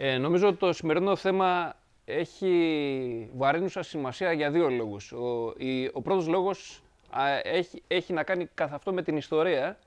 Ε, νομίζω το σημερινό θέμα έχει βαρύνουσα σημασία για δύο λόγους. Ο, η, ο πρώτος λόγος έχει, έχει να κάνει καθ' αυτό με την ιστορία.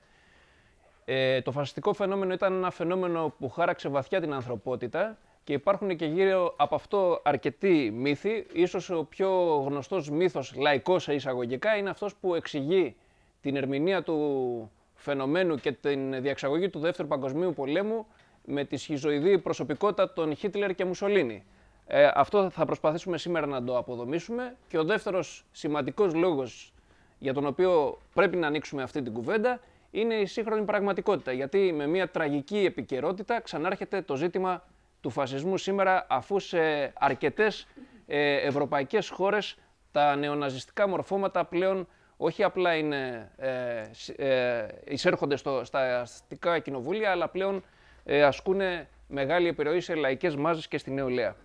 Ε, το φασιστικό φαινόμενο ήταν ένα φαινόμενο που χάραξε βαθιά την ανθρωπότητα και υπάρχουν και γύρω από αυτό αρκετοί μύθοι. Ίσως ο πιο γνωστός μύθος, λαϊκός εισαγωγικά, είναι αυτός που εξηγεί την ερμηνεία του φαινομένου και την διαξαγωγή του Δεύτερου Παγκοσμίου Πολέμου με τη σχιζοειδή προσωπικότητα των Χίτλερ και Μουσολίνη. Ε, αυτό θα προσπαθήσουμε σήμερα να το αποδομήσουμε και ο δεύτερος σημαντικός λόγος για τον οποίο πρέπει να ανοίξουμε αυτή την κουβέντα είναι η σύγχρονη πραγματικότητα, γιατί με μια τραγική επικαιρότητα ξανάρχεται το ζήτημα του φασισμού σήμερα αφού σε αρκετές ε, ευρωπαϊκές χώρες τα νεοναζιστικά μορφώματα πλέον όχι απλά είναι, ε, ε εισέρχονται στα αστικά κοινοβούλια, αλλά πλέον ε, ασκούν μεγάλη επιρροή σε λαϊκές μάζες και στη νεολαία.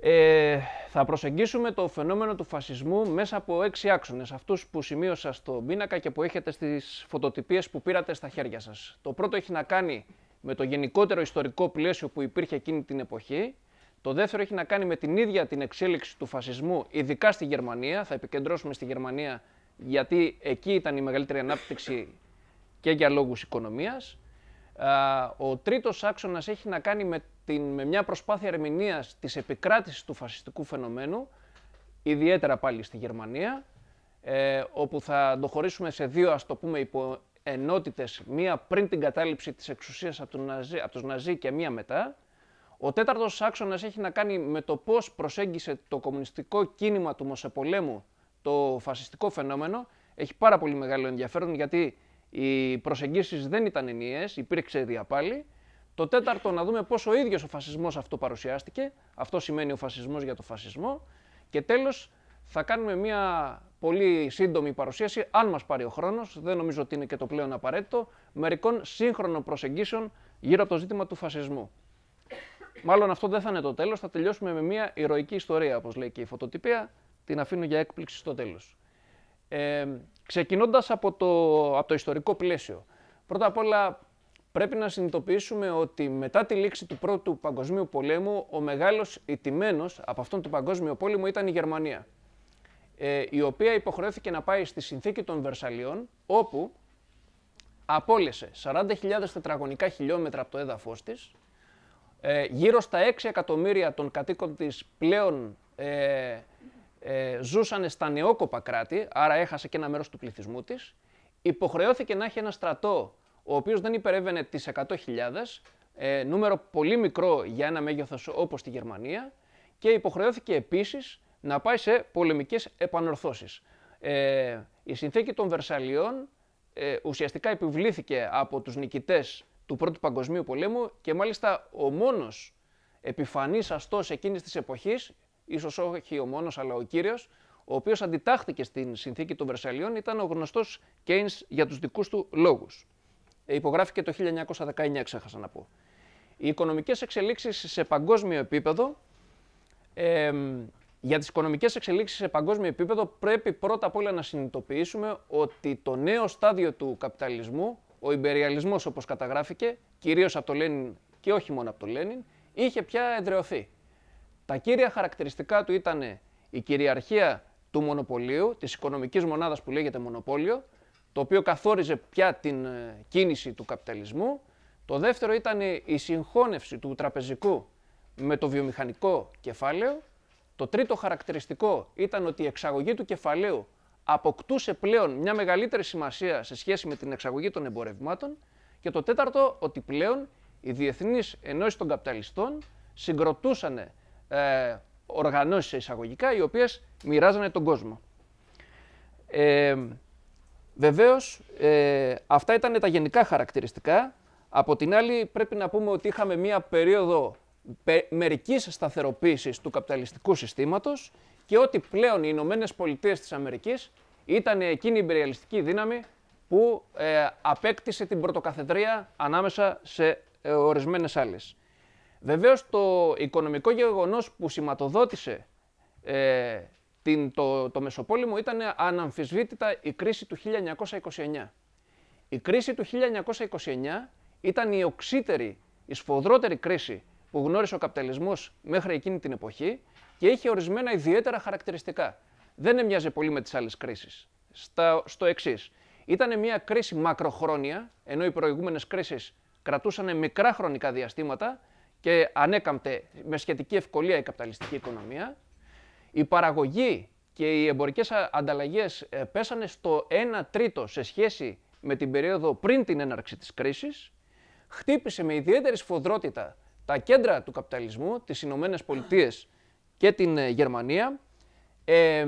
Ε, θα προσεγγίσουμε το φαινόμενο του φασισμού μέσα από έξι άξονες, αυτούς που σημείωσα στον πίνακα και που έχετε στις φωτοτυπίες που πήρατε στα χέρια σας. Το πρώτο έχει να κάνει με το γενικότερο ιστορικό πλαίσιο που υπήρχε εκείνη την εποχή. Το δεύτερο έχει να κάνει με την ίδια την εξέλιξη του φασισμού, ειδικά στη Γερμανία. Θα επικεντρώσουμε στη Γερμανία γιατί εκεί ήταν η μεγαλύτερη ανάπτυξη και για λόγους οικονομίας. Ο τρίτος άξονας έχει να κάνει με, την, μια προσπάθεια ερμηνείας της επικράτησης του φασιστικού φαινομένου, ιδιαίτερα πάλι στη Γερμανία, ε, όπου θα το χωρίσουμε σε δύο, ας το πούμε, υπο ενότητες, μία πριν την κατάληψη της εξουσίας από, Ναζί, τους Ναζί και μία μετά. Ο τέταρτος άξονας έχει να κάνει με το πώς προσέγγισε το κομμουνιστικό κίνημα του Μοσεπολέμου το φασιστικό φαινόμενο. Έχει πάρα πολύ μεγάλο ενδιαφέρον γιατί οι προσεγγίσεις δεν ήταν ενιαίες, υπήρξε διαπάλη. Το τέταρτο, να δούμε πώς ο ίδιος ο φασισμός αυτό παρουσιάστηκε. Αυτό σημαίνει ο φασισμός για το φασισμό. Και τέλος, θα κάνουμε μια πολύ σύντομη παρουσίαση, αν μας πάρει ο χρόνος, δεν νομίζω ότι είναι και το πλέον απαραίτητο, μερικών σύγχρονων προσεγγίσεων γύρω από το ζήτημα του φασισμού. Μάλλον αυτό δεν θα είναι το τέλος, θα τελειώσουμε με μια ηρωική ιστορία, όπως λέει και η φωτοτυπία, την αφήνω για έκπληξη στο τέλος. Ε, ξεκινώντας από το, από το ιστορικό πλαίσιο. Πρώτα απ' όλα πρέπει να συνειδητοποιήσουμε ότι μετά τη λήξη του Πρώτου Παγκοσμίου Πολέμου ο μεγάλος ιτημένος από αυτόν τον Παγκόσμιο Πόλεμο ήταν η Γερμανία ε, η οποία υποχρεώθηκε να πάει στη συνθήκη των Βερσαλιών όπου απόλυσε 40.000 τετραγωνικά χιλιόμετρα από το έδαφος της ε, γύρω στα 6 εκατομμύρια των κατοίκων της πλέον ε, ε, ζούσαν στα νεόκοπα κράτη, άρα έχασε και ένα μέρος του πληθυσμού της, υποχρεώθηκε να έχει ένα στρατό ο οποίος δεν υπερεύαινε τις 100.000, ε, νούμερο πολύ μικρό για ένα μέγεθος όπως τη Γερμανία και υποχρεώθηκε επίσης να πάει σε πολεμικές επανορθώσεις. Ε, η συνθήκη των Βερσαλιών ε, ουσιαστικά επιβλήθηκε από τους νικητές του Πρώτου Παγκοσμίου Πολέμου και μάλιστα ο μόνος επιφανής αστός εκείνης της εποχής ίσως όχι ο μόνος, αλλά ο κύριος, ο οποίος αντιτάχθηκε στην συνθήκη των Βερσαλιών, ήταν ο γνωστός Κέιν για τους δικούς του λόγους. Ε, υπογράφηκε το 1919, ξέχασα να πω. Οι οικονομικές εξελίξεις σε παγκόσμιο επίπεδο, ε, για τις οικονομικές εξελίξεις σε παγκόσμιο επίπεδο πρέπει πρώτα απ' όλα να συνειδητοποιήσουμε ότι το νέο στάδιο του καπιταλισμού, ο υπεριαλισμός όπως καταγράφηκε, κυρίως από το Λένιν και όχι μόνο από το Λένιν, είχε πια εδρεωθεί. Τα κύρια χαρακτηριστικά του ήταν η κυριαρχία του μονοπωλίου, της οικονομικής μονάδας που λέγεται μονοπόλιο, το οποίο καθόριζε πια την ε, κίνηση του καπιταλισμού. Το δεύτερο ήταν η συγχώνευση του τραπεζικού με το βιομηχανικό κεφάλαιο. Το τρίτο χαρακτηριστικό ήταν ότι η εξαγωγή του κεφαλαίου αποκτούσε πλέον μια μεγαλύτερη σημασία σε σχέση με την εξαγωγή των εμπορευμάτων. Και το τέταρτο, ότι πλέον οι διεθνείς ενώσεις των καπιταλιστών συγκροτούσαν ε, οργανώσεις εισαγωγικά οι οποίες μοιράζανε τον κόσμο. Ε, βεβαίως ε, αυτά ήταν τα γενικά χαρακτηριστικά. Από την άλλη πρέπει να πούμε ότι είχαμε μία περίοδο μερικής σταθεροποίησης του καπιταλιστικού συστήματος και ότι πλέον οι Ηνωμένες Πολιτείες της Αμερικής ήταν εκείνη η υπεριαλιστική δύναμη που ε, απέκτησε την πρωτοκαθεδρία ανάμεσα σε ε, ορισμένες άλλες. Βεβαίως το οικονομικό γεγονός που σηματοδότησε ε, την, το, το Μεσοπόλεμο ήταν αναμφισβήτητα η κρίση του 1929. Η κρίση του 1929 ήταν η οξύτερη, η σφοδρότερη κρίση που γνώρισε ο καπιταλισμός μέχρι εκείνη την εποχή και είχε ορισμένα ιδιαίτερα χαρακτηριστικά. Δεν έμοιαζε πολύ με τις άλλες κρίσεις. στο εξής. Ήταν μια κρίση μακροχρόνια, ενώ οι προηγούμενες κρίσεις κρατούσαν μικρά χρονικά διαστήματα, και ανέκαμπτε με σχετική ευκολία η καπιταλιστική οικονομία. Η παραγωγή και οι εμπορικές ανταλλαγές ε, πέσανε στο 1 τρίτο σε σχέση με την περίοδο πριν την έναρξη της κρίσης. Χτύπησε με ιδιαίτερη σφοδρότητα τα κέντρα του καπιταλισμού, τις Ηνωμένες Πολιτείες και την ε, Γερμανία. Ε,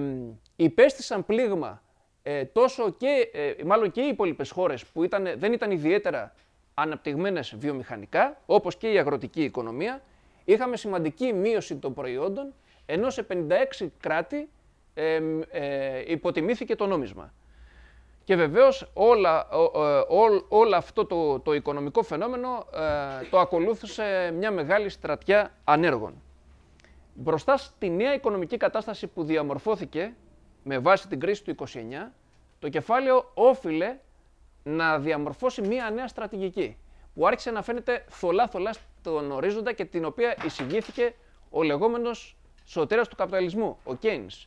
υπέστησαν πλήγμα ε, τόσο και, μάλλον και οι υπόλοιπες χώρες που ήταν, δεν ήταν ιδιαίτερα αναπτυγμένες βιομηχανικά, όπως και η αγροτική οικονομία, είχαμε σημαντική μείωση των προϊόντων, ενώ σε 56 κράτη ε, υποτιμήθηκε το νόμισμα. Και βεβαίως όλο αυτό το, το οικονομικό φαινόμενο ε, το ακολούθησε μια μεγάλη στρατιά ανέργων. Μπροστά στη νέα οικονομική κατάσταση που διαμορφώθηκε με βάση την κρίση του 29, το κεφάλαιο όφιλε να διαμορφώσει μία νέα στρατηγική που άρχισε να φαίνεται θολά-θολά στον ορίζοντα και την οποία εισηγήθηκε ο λεγόμενος σωτήρας του καπιταλισμού, ο Keynes.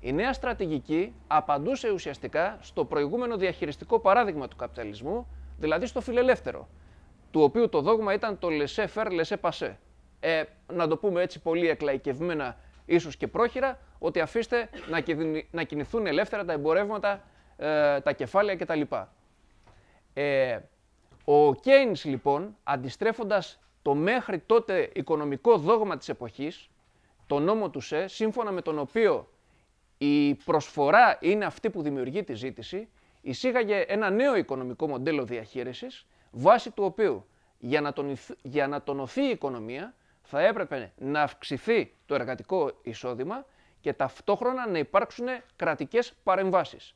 Η νέα στρατηγική απαντούσε ουσιαστικά στο προηγούμενο διαχειριστικό παράδειγμα του καπιταλισμού, δηλαδή στο φιλελεύθερο, του οποίου το δόγμα ήταν το laissez faire, laissez passer. Ε, να το πούμε έτσι πολύ εκλαϊκευμένα, ίσως και πρόχειρα, ότι αφήστε να κινηθούν ελεύθερα τα εμπορεύματα, ε, τα κεφάλαια κτλ. Ε, ο Κέινς λοιπόν, αντιστρέφοντας το μέχρι τότε οικονομικό δόγμα της εποχής, το νόμο του ΣΕ, σύμφωνα με τον οποίο η προσφορά είναι αυτή που δημιουργεί τη ζήτηση, εισήγαγε ένα νέο οικονομικό μοντέλο διαχείρισης, βάσει του οποίου για να, τονιθ, για να τονωθεί η οικονομία θα έπρεπε να αυξηθεί το εργατικό εισόδημα και ταυτόχρονα να υπάρξουν κρατικές παρεμβάσεις.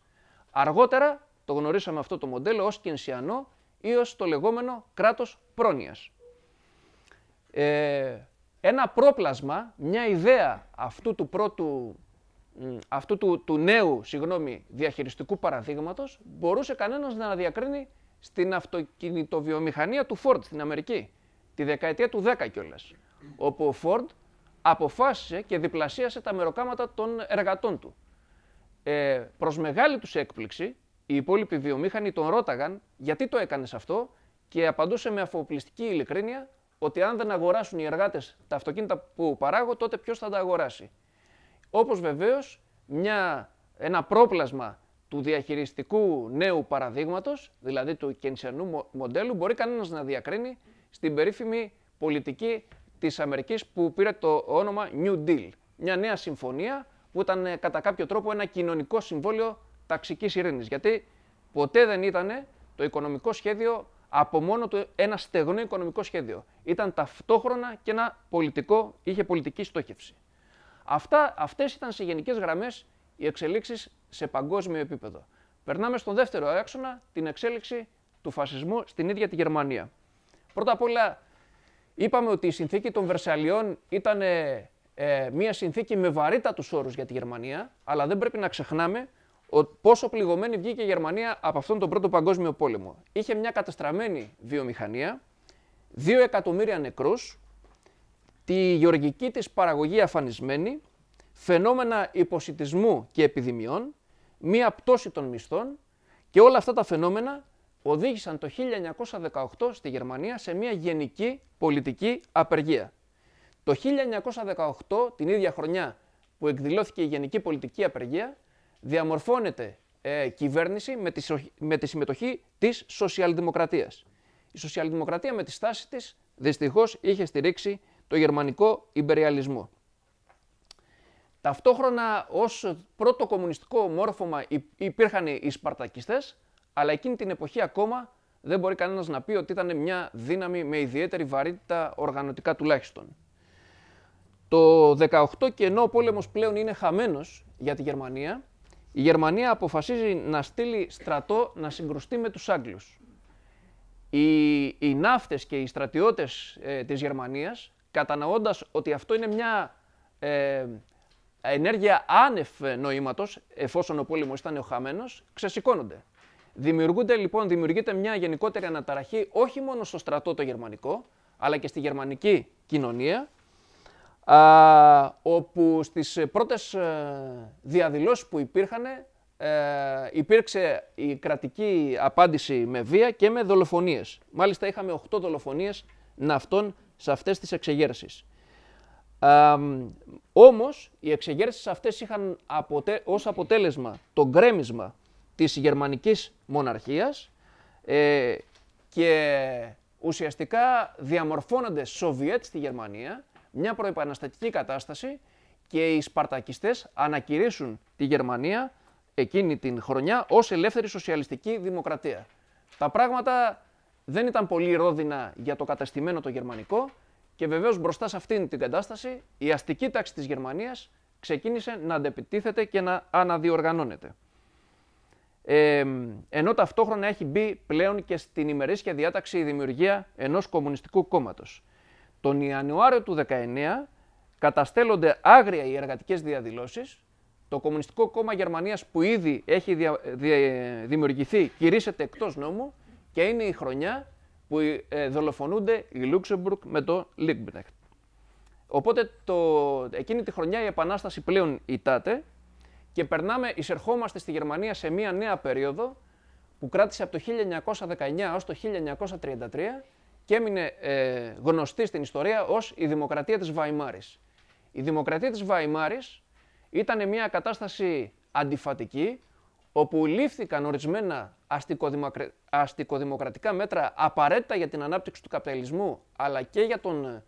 Αργότερα το γνωρίσαμε αυτό το μοντέλο ως κινσιανό ή ως το λεγόμενο κράτος πρόνοιας. Ε, ένα πρόπλασμα, μια ιδέα αυτού του πρώτου αυτού του, νέου συγγνώμη, διαχειριστικού παραδείγματος μπορούσε κανένας να διακρίνει στην αυτοκινητοβιομηχανία του Ford στην Αμερική, τη δεκαετία του 10 κιόλας. όπου ο Ford αποφάσισε και διπλασίασε τα μεροκάματα των εργατών του. Ε, προς μεγάλη τους έκπληξη, οι υπόλοιποι βιομήχανοι τον ρώταγαν γιατί το έκανες αυτό και απαντούσε με αφοπλιστική ειλικρίνεια ότι αν δεν αγοράσουν οι εργάτες τα αυτοκίνητα που παράγω, τότε ποιος θα τα αγοράσει. Όπως βεβαίως ένα πρόπλασμα του διαχειριστικού νέου παραδείγματος, δηλαδή του κενσιανού μοντέλου, μπορεί κανένας να διακρίνει στην περίφημη πολιτική της Αμερικής που πήρε το όνομα New Deal. Μια νέα συμφωνία που ήταν ε, κατά κάποιο τρόπο ένα κοινωνικό συμβόλαιο ταξικής ειρήνης. Γιατί ποτέ δεν ήταν το οικονομικό σχέδιο από μόνο του ένα στεγνό οικονομικό σχέδιο. Ήταν ταυτόχρονα και ένα πολιτικό, είχε πολιτική στόχευση. Αυτά, αυτές ήταν σε γενικές γραμμές οι εξελίξεις σε παγκόσμιο επίπεδο. Περνάμε στον δεύτερο άξονα, την εξέλιξη του φασισμού στην ίδια τη Γερμανία. Πρώτα απ' όλα, είπαμε ότι η συνθήκη των Βερσαλιών ήταν ε, μια συνθήκη με βαρύτατους όρους για τη Γερμανία, αλλά δεν πρέπει να ξεχνάμε πόσο πληγωμένη βγήκε η Γερμανία από αυτόν τον πρώτο παγκόσμιο πόλεμο. Είχε μια καταστραμμένη βιομηχανία, δύο εκατομμύρια νεκρούς, τη γεωργική της παραγωγή αφανισμένη, φαινόμενα υποσιτισμού και επιδημιών, μία πτώση των μισθών και όλα αυτά τα φαινόμενα οδήγησαν το 1918 στη Γερμανία σε μία γενική πολιτική απεργία. Το 1918, την ίδια χρονιά που εκδηλώθηκε η γενική πολιτική απεργία, διαμορφώνεται ε, κυβέρνηση με τη, με τη συμμετοχή της σοσιαλδημοκρατίας. Η σοσιαλδημοκρατία με τη στάση της δυστυχώς είχε στηρίξει το γερμανικό υπεριαλισμό. Ταυτόχρονα ως πρώτο κομμουνιστικό μόρφωμα υπήρχαν οι Σπαρτακιστές, αλλά εκείνη την εποχή ακόμα δεν μπορεί κανένας να πει ότι ήταν μια δύναμη με ιδιαίτερη βαρύτητα οργανωτικά τουλάχιστον. Το 18 και ενώ ο πόλεμος πλέον είναι χαμένος για τη Γερμανία, η Γερμανία αποφασίζει να στείλει στρατό να συγκρουστεί με τους Άγγλους. Οι, οι ναύτες και οι στρατιώτες ε, της Γερμανίας, κατανοώντας ότι αυτό είναι μια ε, ενέργεια άνευ νοήματος, εφόσον ο πόλεμος ήταν ο χαμένος, ξεσηκώνονται. Δημιουργούνται λοιπόν, δημιουργείται μια γενικότερη αναταραχή όχι μόνο στο στρατό το γερμανικό, αλλά και στη γερμανική κοινωνία, όπου στις ε, πρώτες ε, διαδηλώσεις που υπήρχαν ε, υπήρξε η κρατική απάντηση με βία και με δολοφονίες. Μάλιστα είχαμε 8 δολοφονίες ναυτών σε αυτές τις εξεγέρσεις. όμως οι εξεγέρσεις αυτές είχαν αποτε ως αποτέλεσμα το γκρέμισμα της γερμανικής μοναρχίας ε, και ουσιαστικά διαμορφώνονται Σοβιέτ στη Γερμανία μια προεπαναστατική κατάσταση και οι Σπαρτακιστές ανακηρύσουν τη Γερμανία εκείνη την χρονιά ως ελεύθερη σοσιαλιστική δημοκρατία. Τα πράγματα δεν ήταν πολύ ρόδινα για το καταστημένο το γερμανικό και βεβαίως μπροστά σε αυτήν την κατάσταση η αστική τάξη της Γερμανίας ξεκίνησε να αντεπιτίθεται και να αναδιοργανώνεται. Ε, ενώ ταυτόχρονα έχει μπει πλέον και στην ημερήσια διάταξη η δημιουργία ενός κομμουνιστικού κόμματος τον Ιανουάριο του 19 καταστέλλονται άγρια οι εργατικές διαδηλώσεις, το Κομμουνιστικό Κόμμα Γερμανίας που ήδη έχει δημιουργηθεί κηρύσσεται εκτός νόμου και είναι η χρονιά που ε, δολοφονούνται οι Λούξεμπουργκ με το Λίγκμπνεχτ. Οπότε το, εκείνη τη χρονιά η Επανάσταση πλέον ητάται και περνάμε, εισερχόμαστε στη Γερμανία σε μία νέα περίοδο που κράτησε από το 1919 έως το 1933 και έμεινε ε, γνωστή στην ιστορία ως η Δημοκρατία της Βαϊμάρης. Η Δημοκρατία της Βαϊμάρης ήταν μια κατάσταση αντιφατική, όπου λήφθηκαν ορισμένα αστικοδημοκρατικά μέτρα απαραίτητα για την ανάπτυξη του καπιταλισμού, αλλά και για τον ε,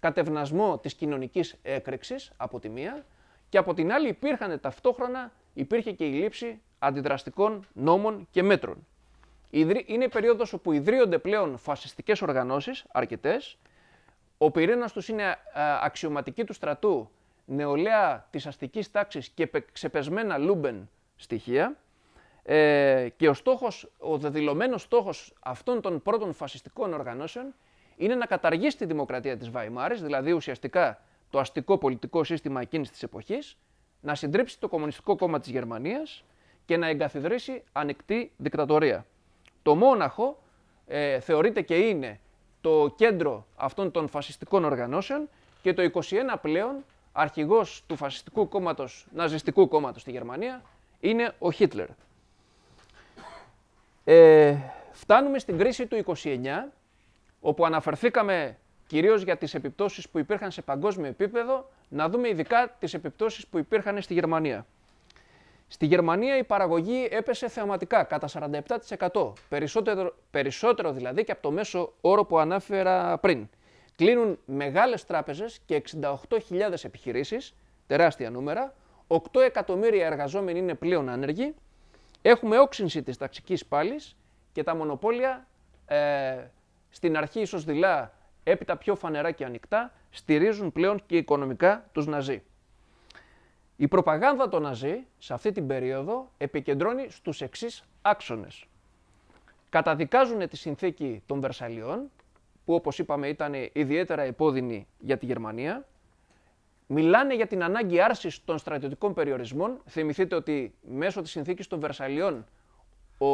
κατευνασμό της κοινωνικής έκρηξης από τη μία, και από την άλλη υπήρχαν ταυτόχρονα, υπήρχε και η λήψη αντιδραστικών νόμων και μέτρων. Είναι η περίοδος όπου ιδρύονται πλέον φασιστικές οργανώσεις, αρκετές. Ο πυρήνας τους είναι αξιωματική του στρατού, νεολαία της αστικής τάξης και ξεπεσμένα λούμπεν στοιχεία. Ε, και ο στόχος, ο δηλωμένος στόχος αυτών των πρώτων φασιστικών οργανώσεων είναι να καταργήσει τη δημοκρατία της Βαϊμάρης, δηλαδή ουσιαστικά το αστικό πολιτικό σύστημα εκείνης της εποχής, να συντρίψει το Κομμουνιστικό Κόμμα της Γερμανίας και να εγκαθιδρύσει ανοιχτή δικτατορία. Το Μόναχο ε, θεωρείται και είναι το κέντρο αυτών των φασιστικών οργανώσεων και το 21 πλέον αρχηγός του φασιστικού κόμματος, ναζιστικού κόμματος στη Γερμανία είναι ο Χίτλερ. Ε, φτάνουμε στην κρίση του 29 όπου αναφερθήκαμε κυρίως για τις επιπτώσεις που υπήρχαν σε παγκόσμιο επίπεδο, να δούμε ειδικά τις επιπτώσεις που υπήρχαν στη Γερμανία. Στη Γερμανία η παραγωγή έπεσε θεαματικά κατά 47%, περισσότερο, περισσότερο δηλαδή και από το μέσο όρο που ανάφερα πριν. Κλείνουν μεγάλες τράπεζες και 68.000 επιχειρήσεις, τεράστια νούμερα, 8 εκατομμύρια εργαζόμενοι είναι πλέον άνεργοι, έχουμε όξυνση της ταξικής πάλης και τα μονοπόλια ε, στην αρχή ίσως δειλά, έπειτα πιο φανερά και ανοιχτά, στηρίζουν πλέον και οικονομικά τους Ναζί. Η προπαγάνδα των Ναζί σε αυτή την περίοδο επικεντρώνει στους εξής άξονες. Καταδικάζουν τη συνθήκη των Βερσαλιών, που όπως είπαμε ήταν ιδιαίτερα επώδυνη για τη Γερμανία. Μιλάνε για την ανάγκη άρσης των στρατιωτικών περιορισμών. Θυμηθείτε ότι μέσω της συνθήκης των Βερσαλιών ο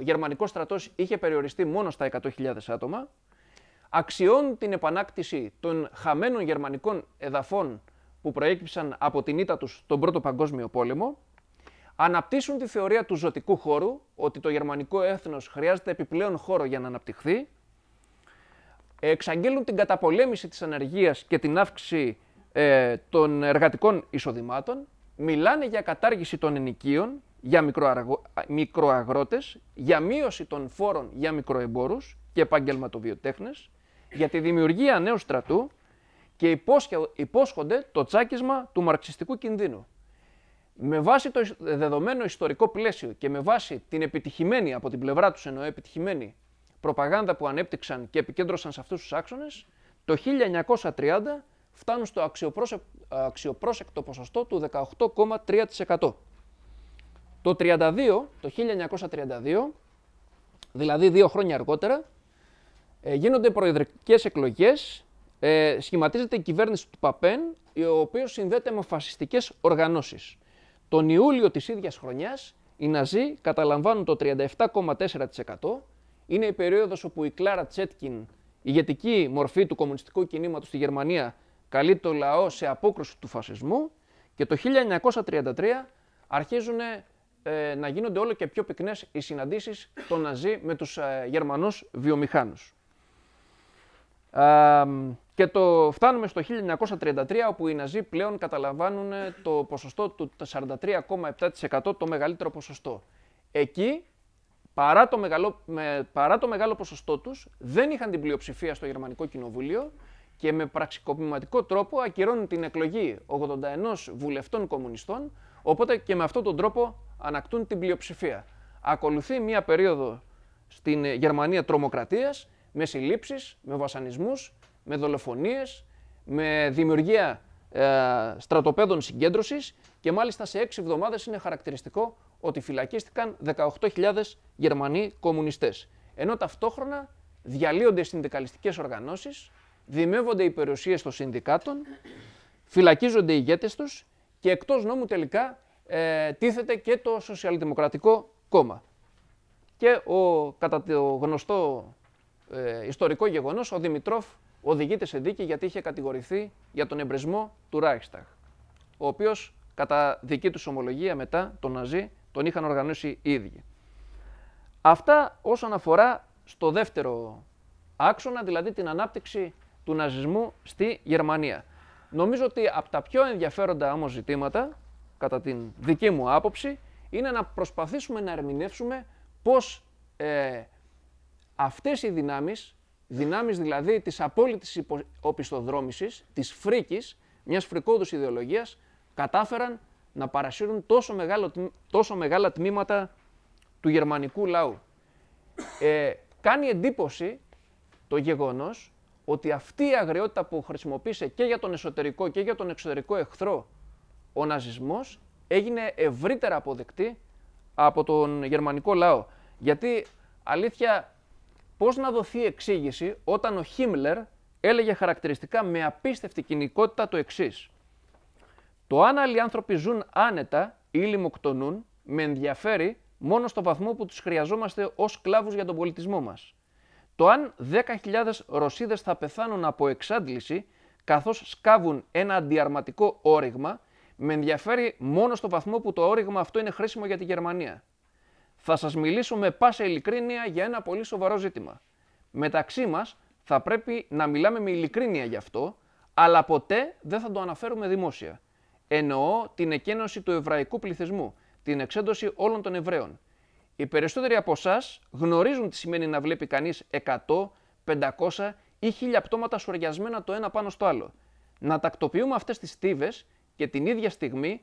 γερμανικός στρατός είχε περιοριστεί μόνο στα 100.000 άτομα. Αξιώνουν την επανάκτηση των χαμένων γερμανικών εδαφών που προέκυψαν από την ήττα τους τον Πρώτο Παγκόσμιο Πόλεμο, αναπτύσσουν τη θεωρία του ζωτικού χώρου, ότι το γερμανικό έθνος χρειάζεται επιπλέον χώρο για να αναπτυχθεί, εξαγγέλουν την καταπολέμηση της ανεργίας και την αύξηση ε, των εργατικών εισοδημάτων, μιλάνε για κατάργηση των ενοικίων για μικροαγρο... μικροαγρότες, για μείωση των φόρων για μικροεμπόρους και επαγγελματοβιοτέχνες, για τη δημιουργία νέου στρατού, και υπόσχονται το τσάκισμα του μαρξιστικού κινδύνου. Με βάση το δεδομένο ιστορικό πλαίσιο και με βάση την επιτυχημένη, από την πλευρά τους εννοώ επιτυχημένη, προπαγάνδα που ανέπτυξαν και επικέντρωσαν σε αυτούς τους άξονες, το 1930 φτάνουν στο αξιοπρόσεκτο ποσοστό του 18,3%. Το 32, το 1932, δηλαδή δύο χρόνια αργότερα, ε, γίνονται προεδρικές εκλογές ε, σχηματίζεται η κυβέρνηση του Παπέν, ο οποίος συνδέεται με φασιστικές οργανώσεις. Τον Ιούλιο της ίδιας χρονιάς, οι Ναζί καταλαμβάνουν το 37,4%. Είναι η περίοδος όπου η Κλάρα Τσέτκιν, ηγετική μορφή του κομμουνιστικού κινήματος στη Γερμανία, καλεί το λαό σε απόκρουση του φασισμού και το 1933 αρχίζουν ε, να γίνονται όλο και πιο πυκνές οι συναντήσεις των Ναζί με τους ε, Γερμανούς και το φτάνουμε στο 1933, όπου οι Ναζί πλέον καταλαμβάνουν ε, το ποσοστό του 43,7%, το μεγαλύτερο ποσοστό. Εκεί, παρά το, μεγαλό, παρά το μεγάλο ποσοστό τους, δεν είχαν την πλειοψηφία στο Γερμανικό Κοινοβούλιο και με πραξικοπηματικό τρόπο ακυρώνουν την εκλογή 81 βουλευτών κομμουνιστών, οπότε και με αυτόν τον τρόπο ανακτούν την πλειοψηφία. Ακολουθεί μία περίοδο στην ε, Γερμανία τρομοκρατίας, με συλλήψεις, με βασανισμούς, με δολοφονίες, με δημιουργία ε, στρατοπέδων συγκέντρωσης και μάλιστα σε έξι εβδομάδες είναι χαρακτηριστικό ότι φυλακίστηκαν 18.000 Γερμανοί κομμουνιστές. Ενώ ταυτόχρονα διαλύονται οι συνδικαλιστικές οργανώσεις, δημεύονται οι περιουσίες των συνδικάτων, φυλακίζονται οι ηγέτες τους και εκτός νόμου τελικά ε, τίθεται και το Σοσιαλδημοκρατικό Κόμμα. Και ο, κατά το γνωστό ε, ιστορικό γεγονός, ο Δημητρόφ οδηγείται σε δίκη γιατί είχε κατηγορηθεί για τον εμπρεσμό του Reichstag. ο οποίος κατά δική τους ομολογία μετά τον Ναζί τον είχαν οργανώσει οι ίδιοι. Αυτά όσον αφορά στο δεύτερο άξονα, δηλαδή την ανάπτυξη του ναζισμού στη Γερμανία. Νομίζω ότι από τα πιο ενδιαφέροντα όμως ζητήματα, κατά την δική μου άποψη, είναι να προσπαθήσουμε να ερμηνεύσουμε πώς ε, αυτές οι δυνάμεις Δυνάμεις δηλαδή της απόλυτης οπισθοδρόμησης, της φρίκης, μιας φρικόδους ιδεολογίας, κατάφεραν να παρασύρουν τόσο, τόσο μεγάλα τμήματα του γερμανικού λαού. Ε, κάνει εντύπωση το γεγονός ότι αυτή η αγριότητα που χρησιμοποίησε και για τον εσωτερικό και για τον εξωτερικό εχθρό ο ναζισμός έγινε ευρύτερα αποδεκτή από τον γερμανικό λαό. Γιατί αλήθεια πώς να δοθεί εξήγηση όταν ο Χίμλερ έλεγε χαρακτηριστικά με απίστευτη κοινικότητα το εξής. Το αν άλλοι άνθρωποι ζουν άνετα ή λιμοκτονούν με ενδιαφέρει μόνο στο βαθμό που τους χρειαζόμαστε ως σκλάβους για τον πολιτισμό μας. Το αν 10.000 Ρωσίδες θα πεθάνουν από εξάντληση καθώς σκάβουν ένα αντιαρματικό όριγμα με ενδιαφέρει μόνο στο βαθμό που το όριγμα αυτό είναι χρήσιμο για τη Γερμανία θα σας μιλήσω με πάσα ειλικρίνεια για ένα πολύ σοβαρό ζήτημα. Μεταξύ μας θα πρέπει να μιλάμε με ειλικρίνεια γι' αυτό, αλλά ποτέ δεν θα το αναφέρουμε δημόσια. Εννοώ την εκένωση του εβραϊκού πληθυσμού, την εξέντωση όλων των Εβραίων. Οι περισσότεροι από εσάς γνωρίζουν τι σημαίνει να βλέπει κανείς 100, 500 ή 1000 πτώματα σουριασμένα το ένα πάνω στο άλλο. Να τακτοποιούμε αυτές τις στίβες και την ίδια στιγμή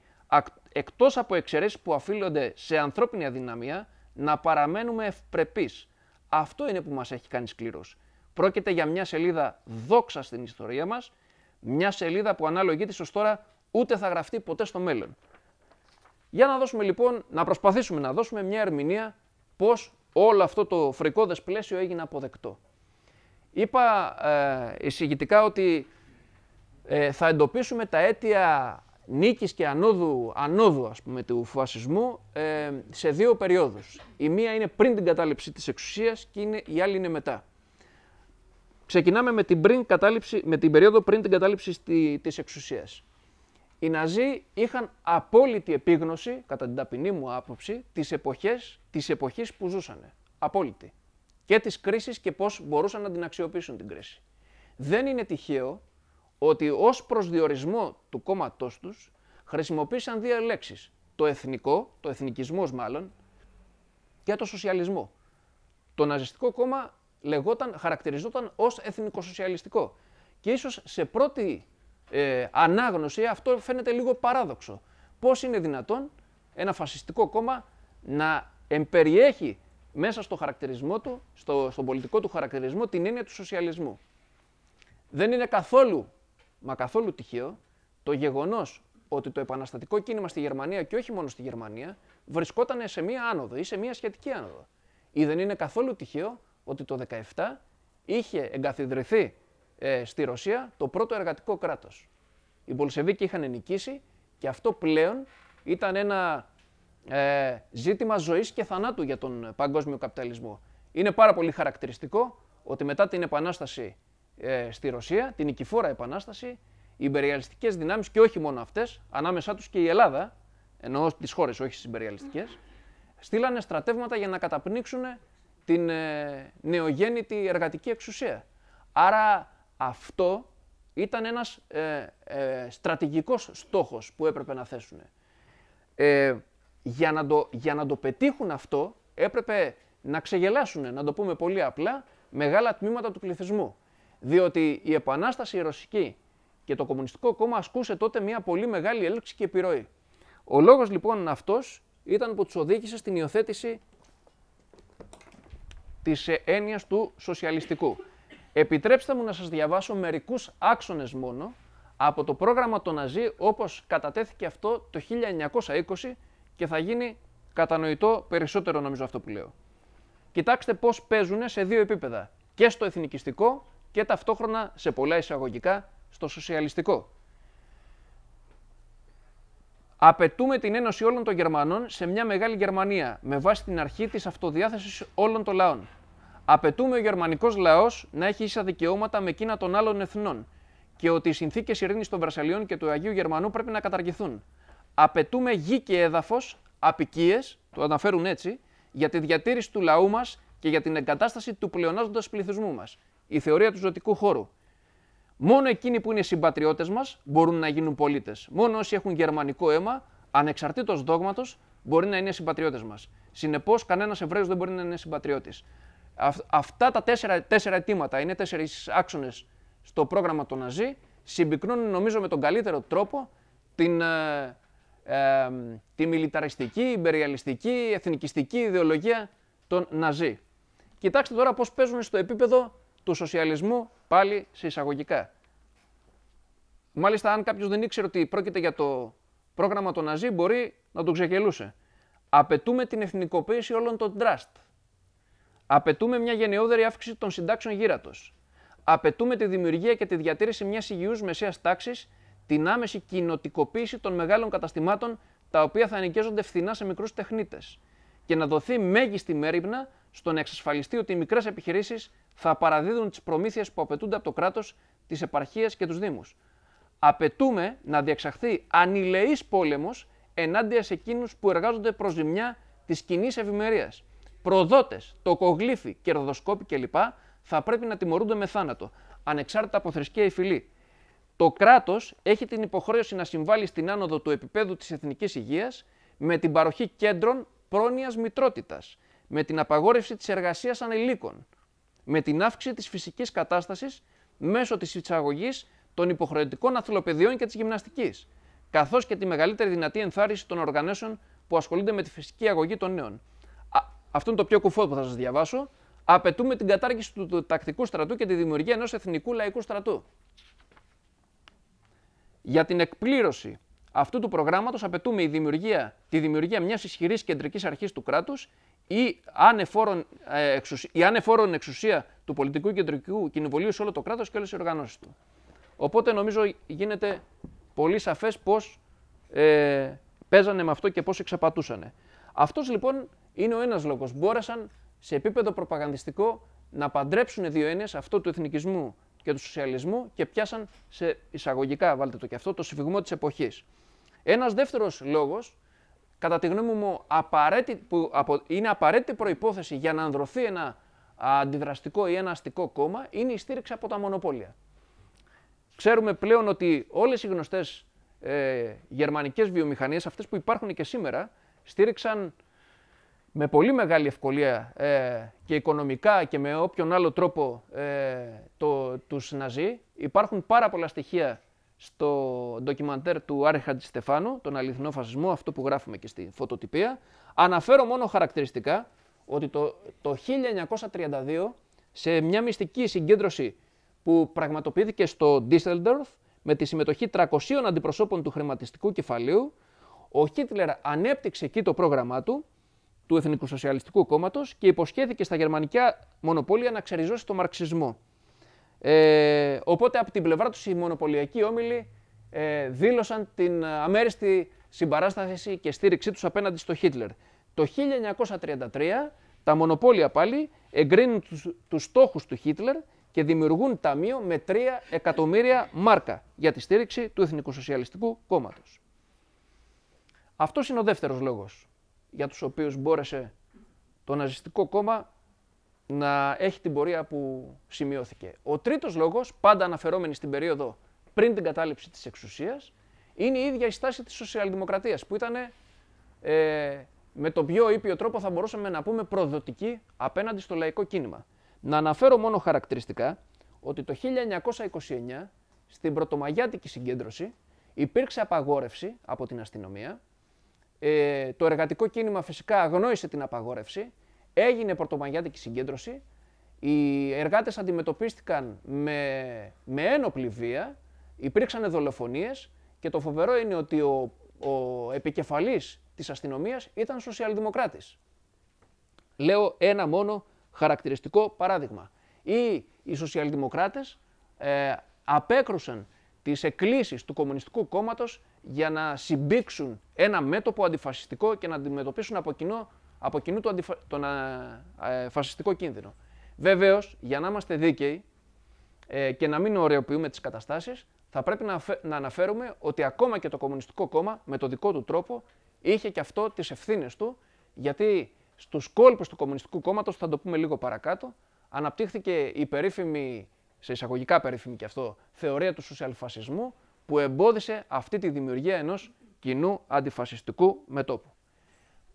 εκτός από εξαιρέσεις που αφήλονται σε ανθρώπινη αδυναμία, να παραμένουμε ευπρεπείς. Αυτό είναι που μας έχει κάνει σκληρός. Πρόκειται για μια σελίδα δόξα στην ιστορία μας, μια σελίδα που ανάλογη της ως τώρα ούτε θα γραφτεί ποτέ στο μέλλον. Για να δώσουμε λοιπόν, να προσπαθήσουμε να δώσουμε μια ερμηνεία πώς όλο αυτό το φρικόδες πλαίσιο έγινε αποδεκτό. Είπα ε, εισηγητικά ότι ε, θα εντοπίσουμε τα αίτια νίκης και ανόδου, ανόδου ας πούμε, του φασισμού ε, σε δύο περιόδους. Η μία είναι πριν την κατάληψη της εξουσίας και είναι, η άλλη είναι μετά. Ξεκινάμε με την, πριν κατάληψη, με την περίοδο πριν την κατάληψη της εξουσίας. Οι Ναζί είχαν απόλυτη επίγνωση, κατά την ταπεινή μου άποψη, της εποχής, της εποχής που ζούσανε. Απόλυτη. Και της κρίσης και πώς μπορούσαν να την αξιοποιήσουν την κρίση. Δεν είναι τυχαίο ότι ως προσδιορισμό του κόμματός τους χρησιμοποίησαν δύο λέξεις. Το εθνικό, το εθνικισμός μάλλον, και το σοσιαλισμό. Το ναζιστικό κόμμα λεγόταν, χαρακτηριζόταν ως εθνικοσοσιαλιστικό. Και ίσως σε πρώτη ε, ανάγνωση αυτό φαίνεται λίγο παράδοξο. Πώς είναι δυνατόν ένα φασιστικό κόμμα να εμπεριέχει μέσα στο χαρακτηρισμό του, στο, στον πολιτικό του χαρακτηρισμό, την έννοια του σοσιαλισμού. Δεν είναι καθόλου μα καθόλου τυχαίο, το γεγονός ότι το επαναστατικό κίνημα στη Γερμανία και όχι μόνο στη Γερμανία βρισκόταν σε μία άνοδο ή σε μία σχετική άνοδο. Ή δεν είναι καθόλου τυχαίο ότι το 17 είχε εγκαθιδρυθεί ε, στη Ρωσία το πρώτο εργατικό κράτος. Οι Μπολσεβίκοι είχαν νικήσει και αυτό πλέον ήταν ένα ε, ζήτημα ζωής και θανάτου για τον παγκόσμιο καπιταλισμό. Είναι πάρα πολύ χαρακτηριστικό ότι μετά την Επανάσταση ε, στη Ρωσία, την Οικηφόρα επανάσταση, οι υπεριαλιστικές δυνάμεις και όχι μόνο αυτές, ανάμεσά τους και η Ελλάδα, εννοώ τις χώρες, όχι τι υπεριαλιστικές, στείλανε στρατεύματα για να καταπνίξουν την ε, νεογέννητη εργατική εξουσία. Άρα αυτό ήταν ένας ε, ε, στρατηγικός στόχος που έπρεπε να θέσουν. Ε, για, να το, για να το πετύχουν αυτό έπρεπε να ξεγελάσουν, να το πούμε πολύ απλά, μεγάλα τμήματα του πληθυσμού. Διότι η Επανάσταση η Ρωσική και το Κομμουνιστικό Κόμμα ασκούσε τότε μια πολύ μεγάλη έλξη και επιρροή. Ο λόγος λοιπόν αυτός ήταν που τους οδήγησε στην υιοθέτηση της ε, έννοιας του σοσιαλιστικού. Επιτρέψτε μου να σας διαβάσω μερικούς άξονες μόνο από το πρόγραμμα των Ναζί όπως κατατέθηκε αυτό το 1920 και θα γίνει κατανοητό περισσότερο νομίζω αυτό που λέω. Κοιτάξτε πώς παίζουν σε δύο επίπεδα, και στο εθνικιστικό και ταυτόχρονα σε πολλά εισαγωγικά στο σοσιαλιστικό. Απαιτούμε την ένωση όλων των Γερμανών σε μια μεγάλη Γερμανία με βάση την αρχή της αυτοδιάθεσης όλων των λαών. Απαιτούμε ο γερμανικός λαός να έχει ίσα δικαιώματα με εκείνα των άλλων εθνών και ότι οι συνθήκες ειρήνης των Βρασαλιών και του Αγίου Γερμανού πρέπει να καταργηθούν. Απαιτούμε γη και έδαφος, απικίες, το αναφέρουν έτσι, για τη διατήρηση του λαού μας και για την εγκατάσταση του πλεονάζοντος πληθυσμού μας η θεωρία του ζωτικού χώρου. Μόνο εκείνοι που είναι συμπατριώτες μας μπορούν να γίνουν πολίτες. Μόνο όσοι έχουν γερμανικό αίμα, ανεξαρτήτως δόγματος, μπορεί να είναι συμπατριώτες μας. Συνεπώς, κανένας Εβραίος δεν μπορεί να είναι συμπατριώτης. Αυτά τα τέσσερα, τέσσερα αιτήματα είναι τέσσερις άξονες στο πρόγραμμα των Ναζί. συμπυκνώνουν, νομίζω, με τον καλύτερο τρόπο την, ε, ε, τη μιλιταριστική, υπεριαλιστική, εθνικιστική ιδεολογία των Ναζί. Κοιτάξτε τώρα πώς παίζουν στο επίπεδο του σοσιαλισμού πάλι σε εισαγωγικά. Μάλιστα, αν κάποιος δεν ήξερε ότι πρόκειται για το πρόγραμμα των Ναζί, μπορεί να τον ξεχελούσε. Απαιτούμε την εθνικοποίηση όλων των τραστ. Απαιτούμε μια γενναιόδερη αύξηση των συντάξεων γύρατος. Απαιτούμε τη δημιουργία και τη διατήρηση μιας υγιούς μεσαίας τάξης, την άμεση κοινοτικοποίηση των μεγάλων καταστημάτων τα οποία θα ενοικιάζονται φθηνά σε μικρούς τεχνίτες και να δοθεί μέγιστη μέρημνα στο να εξασφαλιστεί ότι οι μικρές επιχειρήσεις θα παραδίδουν τις προμήθειες που απαιτούνται από το κράτος, τις επαρχίες και τους Δήμους. Απαιτούμε να διεξαχθεί ανηλεής πόλεμος ενάντια σε εκείνους που εργάζονται προς ζημιά της κοινή ευημερίας. Προδότες, τοκογλύφοι, κερδοσκόποι κλπ. θα πρέπει να τιμωρούνται με θάνατο, ανεξάρτητα από θρησκεία ή φυλή. Το κράτος έχει την υποχρέωση να συμβάλλει στην άνοδο του επίπεδου της εθνικής υγείας με την παροχή κέντρων πρόνοιας μητρότητας, με την απαγόρευση της εργασίας ανελίκων, με την αύξηση της φυσικής κατάστασης μέσω της εισαγωγής των υποχρεωτικών αθλοπαιδιών και της γυμναστικής, καθώς και τη μεγαλύτερη δυνατή ενθάρρυνση των οργανώσεων που ασχολούνται με τη φυσική αγωγή των νέων. Α, αυτό είναι το πιο κουφό που θα σας διαβάσω. Απαιτούμε την κατάργηση του, του τακτικού στρατού και τη δημιουργία ενός εθνικού λαϊκού στρατού. Για την εκπλήρωση αυτού του προγράμματος απαιτούμε η δημιουργία, τη δημιουργία μιας ισχυρής κεντρικής αρχής του κράτους ή ανεφόρον, ε, εξουσία, η ανεφόρον εξουσία του πολιτικού κεντρικού κοινοβουλίου σε όλο το κράτο και όλε οι οργανώσει του. Οπότε νομίζω γίνεται πολύ σαφέ πώ ε, παίζανε με αυτό και πώ ένα λόγο. Μπόρεσαν σε επίπεδο προπαγανδιστικό να παντρέψουν δύο έννοιε αυτό του πολιτικου κεντρικου κοινοβουλιου σε ολο το κρατο και ολε οι οργανωσει του οποτε νομιζω γινεται πολυ σαφε πω ε παιζανε με αυτο και πω εξαπατούσαν. αυτο λοιπον ειναι ο ενα λογο μπορεσαν σε επιπεδο προπαγανδιστικο να παντρεψουν δυο εννοιε αυτο του εθνικισμου και του σοσιαλισμού και πιάσαν σε εισαγωγικά, βάλτε το και αυτό, το σφιγμό της εποχής. Ένας δεύτερος λόγος, κατά τη γνώμη μου, απαραίτητη, που είναι απαραίτητη προπόθεση για να ανδρωθεί ένα αντιδραστικό ή ένα αστικό κόμμα, είναι η στήριξη από τα μονοπόλια. Ξέρουμε πλέον ότι όλες οι γνωστές ε, γερμανικές βιομηχανίες, αυτές που υπάρχουν και σήμερα, στήριξαν με πολύ μεγάλη ευκολία ε, και οικονομικά και με όποιον άλλο τρόπο ε, το, τους Ναζί. Υπάρχουν πάρα πολλά στοιχεία στο ντοκιμαντέρ του Άρη Στεφάνου, τον αληθινό φασισμό, αυτό που γράφουμε και στη φωτοτυπία. Αναφέρω μόνο χαρακτηριστικά ότι το, το 1932 σε μια μυστική συγκέντρωση που πραγματοποιήθηκε στο Düsseldorf με τη συμμετοχή 300 αντιπροσώπων του χρηματιστικού κεφαλαίου, ο Χίτλερ ανέπτυξε εκεί το πρόγραμμά του, του Εθνικού Σοσιαλιστικού Κόμματος και υποσχέθηκε στα γερμανικά μονοπόλια να ξεριζώσει τον μαρξισμό. Ε, οπότε από την πλευρά τους οι μονοπωλιακοί όμιλοι ε, δήλωσαν την αμέριστη συμπαράσταση και στήριξή τους απέναντι στο Χίτλερ. Το 1933 τα μονοπόλια πάλι εγκρίνουν τους, στόχους του Χίτλερ και δημιουργούν ταμείο με 3 εκατομμύρια μάρκα για τη στήριξη του Εθνικού Σοσιαλιστικού Κόμματος. Αυτός είναι ο δεύτερος λόγος για τους οποίους μπόρεσε το ναζιστικό κόμμα να έχει την πορεία που σημειώθηκε. Ο τρίτος λόγος, πάντα αναφερόμενοι στην περίοδο πριν την κατάληψη της εξουσίας, είναι η ίδια η στάση της σοσιαλδημοκρατίας, που ήταν ε, με τον πιο ήπιο τρόπο θα μπορούσαμε να πούμε προδοτική απέναντι στο λαϊκό κίνημα. Να αναφέρω μόνο χαρακτηριστικά ότι το 1929 στην πρωτομαγιάτικη συγκέντρωση υπήρξε απαγόρευση από την αστυνομία. Ε, το εργατικό κίνημα φυσικά αγνόησε την απαγόρευση Έγινε πρωτομαγιάτικη συγκέντρωση. Οι εργάτες αντιμετωπίστηκαν με, με ένοπλη βία, υπήρξαν δολοφονίες και το φοβερό είναι ότι ο, ο επικεφαλής της αστυνομίας ήταν σοσιαλδημοκράτης. Λέω ένα μόνο χαρακτηριστικό παράδειγμα. Ή οι σοσιαλδημοκράτες ε, απέκρουσαν τις εκκλήσεις του Κομμουνιστικού Κόμματος για να συμπήξουν ένα μέτωπο αντιφασιστικό και να αντιμετωπίσουν από κοινό από κοινού τον, ε, φασιστικό κίνδυνο. Βεβαίως, για να είμαστε δίκαιοι ε, και να μην ωρεοποιούμε τις καταστάσεις, θα πρέπει να, αφε... να αναφέρουμε ότι ακόμα και το Κομμουνιστικό Κόμμα με το δικό του τρόπο είχε και αυτό τις ευθύνες του, γιατί στους κόλπους του Κομμουνιστικού Κόμματος, θα το πούμε λίγο παρακάτω, αναπτύχθηκε η περίφημη, σε εισαγωγικά περίφημη και αυτό, θεωρία του σοσιαλφασισμού που εμπόδισε αυτή τη δημιουργία ενός κοινού αντιφασιστικού μετόπου.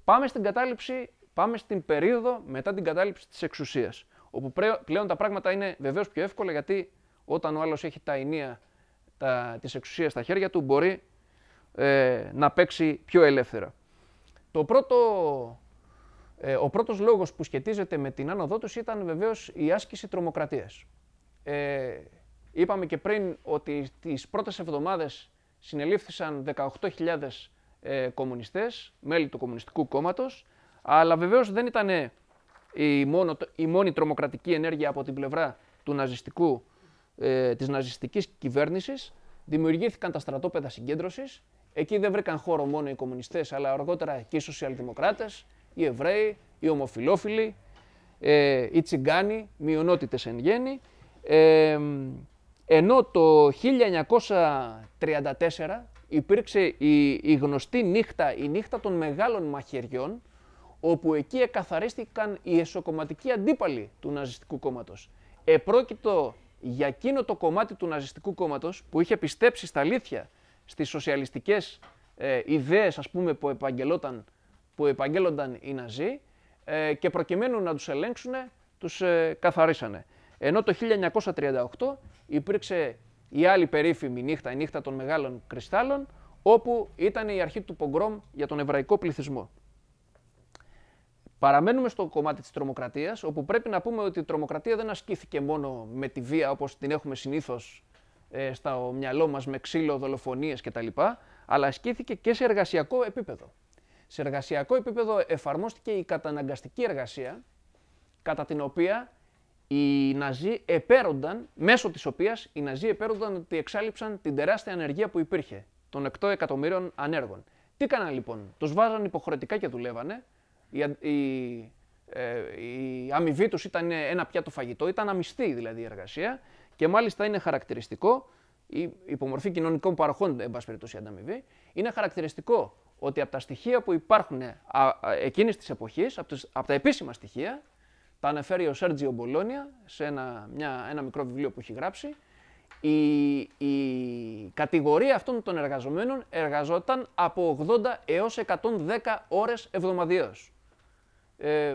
Πάμε στην κατάληψη, πάμε στην περίοδο μετά την κατάληψη της εξουσίας, όπου πλέον τα πράγματα είναι βεβαίως πιο εύκολα γιατί όταν ο άλλος έχει τα ενία τα, της εξουσίας στα χέρια του μπορεί ε, να παίξει πιο ελεύθερα. Το πρώτο, ε, ο πρώτος λόγος που σχετίζεται με την άνοδό του ήταν βεβαίως η άσκηση τρομοκρατίας. Ε, είπαμε και πριν ότι τις πρώτες εβδομάδες συνελήφθησαν 18.000 ε, κομμουνιστές, μέλη του Κομμουνιστικού Κόμματος, αλλά βεβαίως δεν ήταν η, η μόνη τρομοκρατική ενέργεια από την πλευρά του ναζιστικού, ε, της ναζιστικής κυβέρνησης. Δημιουργήθηκαν τα στρατόπεδα συγκέντρωσης, εκεί δεν βρήκαν χώρο μόνο οι κομμουνιστές, αλλά αργότερα και οι σοσιαλδημοκράτες, οι Εβραίοι, οι ομοφιλόφιλοι, ε, οι τσιγκάνοι, μειονότητες εν γέννη. Ε, ενώ το 1934 υπήρξε η, η γνωστή νύχτα, η νύχτα των μεγάλων μαχαιριών, όπου εκεί εκαθαρίστηκαν οι εσωκομματικοί αντίπαλοι του ναζιστικού κόμματος. Επρόκειτο για εκείνο το κομμάτι του ναζιστικού κόμματος που είχε πιστέψει στα αλήθεια στις σοσιαλιστικές ε, ιδέες ας πούμε που επαγγελόταν, που οι Ναζί ε, και προκειμένου να τους ελέγξουν τους ε, καθαρίσανε. Ενώ το 1938 υπήρξε η άλλη περίφημη νύχτα, η νύχτα των μεγάλων κρυστάλλων, όπου ήταν η αρχή του πογκρόμ για τον εβραϊκό πληθυσμό. Παραμένουμε στο κομμάτι της τρομοκρατίας, όπου πρέπει να πούμε ότι η τρομοκρατία δεν ασκήθηκε μόνο με τη βία όπως την έχουμε συνήθως ε, στο μυαλό μας με ξύλο, δολοφονίες κτλ, αλλά ασκήθηκε και σε εργασιακό επίπεδο. Σε εργασιακό επίπεδο εφαρμόστηκε η καταναγκαστική εργασία, κατά την οποία οι Ναζί επέρονταν, μέσω της οποίας οι Ναζί επέρονταν ότι εξάλληψαν την τεράστια ανεργία που υπήρχε των 8 εκατομμύριων ανέργων. Τι έκαναν λοιπόν, τους βάζαν υποχρεωτικά και δουλεύανε, η, η, ε, η αμοιβή τους ήταν ένα πιάτο φαγητό, ήταν αμυστή δηλαδή η εργασία και μάλιστα είναι χαρακτηριστικό, η υπομορφή κοινωνικών παροχών, εν πάση περιπτώσει, ανταμοιβή, είναι χαρακτηριστικό ότι από τα στοιχεία που υπάρχουν εκείνης της εποχής, από τα επίσημα στοιχεία, τα ανεφέρει ο Σέρτζιο Μπολόνια σε ένα, μια, ένα μικρό βιβλίο που έχει γράψει. Η, κατηγορία αυτών των εργαζομένων εργαζόταν από 80 έως 110 ώρες εβδομαδιαίως. Ε,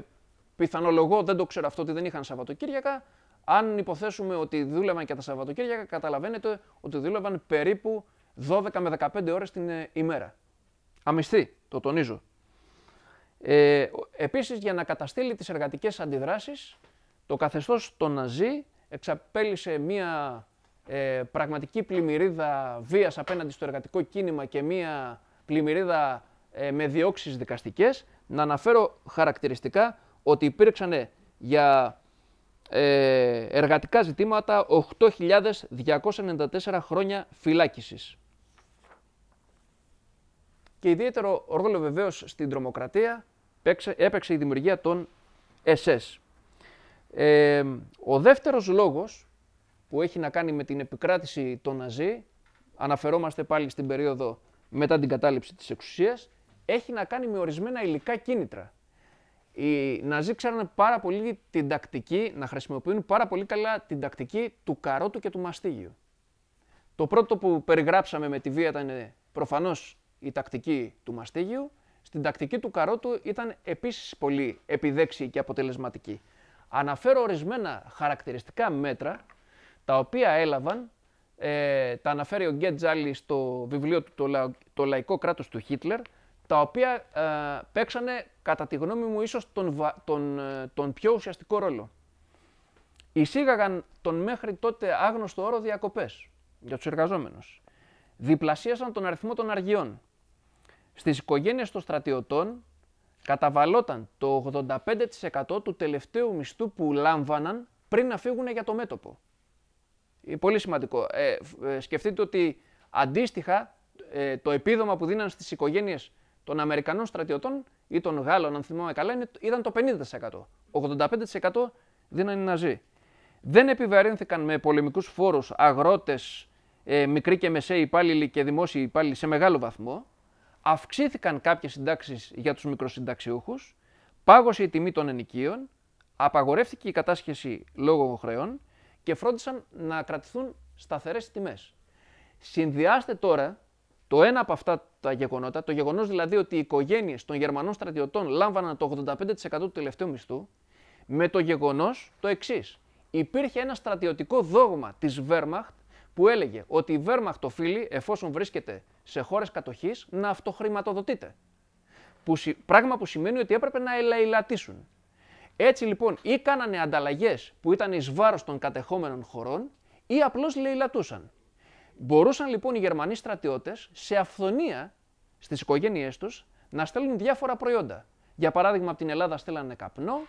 πιθανολογώ, δεν το ξέρω αυτό, ότι δεν είχαν Σαββατοκύριακα. Αν υποθέσουμε ότι δούλευαν και τα Σαββατοκύριακα, καταλαβαίνετε ότι δούλευαν περίπου 12 με 15 ώρες την ε, ημέρα. Αμυστή, το τονίζω. Ε, επίσης, για να καταστήλει τις εργατικές αντιδράσεις, το καθεστώς των Ναζί εξαπέλυσε μία ε, πραγματική πλημμυρίδα βίας απέναντι στο εργατικό κίνημα και μία πλημμυρίδα ε, με διώξεις δικαστικές. Να αναφέρω χαρακτηριστικά ότι υπήρξαν για ε, εργατικά ζητήματα 8.294 χρόνια φυλάκισης. Και ιδιαίτερο ρόλο βεβαίως στην τρομοκρατία έπαιξε η δημιουργία των SS. Ε, ο δεύτερος λόγος που έχει να κάνει με την επικράτηση των Ναζί, αναφερόμαστε πάλι στην περίοδο μετά την κατάληψη της εξουσίας, έχει να κάνει με ορισμένα υλικά κίνητρα. Οι Ναζί ξέρανε πάρα πολύ την τακτική, να χρησιμοποιούν πάρα πολύ καλά την τακτική του καρότου και του μαστίγιου. Το πρώτο που περιγράψαμε με τη βία ήταν ε, προφανώς η τακτική του μαστίγιου, στην τακτική του Καρότου ήταν επίσης πολύ επιδέξη και αποτελεσματική. Αναφέρω ορισμένα χαρακτηριστικά μέτρα τα οποία έλαβαν, ε, τα αναφέρει ο Γκέτ στο βιβλίο του το, λαϊκό κράτος του Χίτλερ, τα οποία ε, παίξανε κατά τη γνώμη μου ίσως τον, τον, ε, τον πιο ουσιαστικό ρόλο. Εισήγαγαν τον μέχρι τότε άγνωστο όρο διακοπές για τους εργαζόμενους. Διπλασίασαν τον αριθμό των αργιών. Στις οικογένειες των στρατιωτών καταβαλόταν το 85% του τελευταίου μισθού που λάμβαναν πριν να φύγουν για το μέτωπο. Ε, πολύ σημαντικό. Ε, ε, σκεφτείτε ότι αντίστοιχα το επίδομα που δίναν στις οικογένειες των Αμερικανών στρατιωτών ή των Γάλλων, αν θυμάμαι καλά, ήταν το 50%. 85% δίναν οι Ναζί. Δεν επιβαρύνθηκαν με πολεμικούς φόρους αγρότες, ε, μικροί και μεσαίοι υπάλληλοι και δημόσιοι υπάλληλοι σε μεγάλο βαθμό αυξήθηκαν κάποιες συντάξεις για τους μικροσυνταξιούχους, πάγωσε η τιμή των ενοικίων, απαγορεύτηκε η κατάσχεση λόγω χρεών και φρόντισαν να κρατηθούν σταθερές τιμές. Συνδυάστε τώρα το ένα από αυτά τα γεγονότα, το γεγονός δηλαδή ότι οι οικογένειες των Γερμανών στρατιωτών λάμβαναν το 85% του τελευταίου μισθού, με το γεγονός το εξής. Υπήρχε ένα στρατιωτικό δόγμα της Wehrmacht που έλεγε ότι η Wehrmacht οφείλει, εφόσον βρίσκεται σε χώρες κατοχής να αυτοχρηματοδοτείται. Που, πράγμα που σημαίνει ότι έπρεπε να ελαϊλατήσουν. Έτσι λοιπόν, ή κάνανε ανταλλαγές που ήταν εις βάρος των κατεχόμενων χωρών, ή απλώς λαιλατούσαν. Μπορούσαν λοιπόν οι Γερμανοί στρατιώτες σε αυθονία στις οικογένειές τους να στέλνουν διάφορα προϊόντα. Για παράδειγμα, από την Ελλάδα στέλνανε καπνό,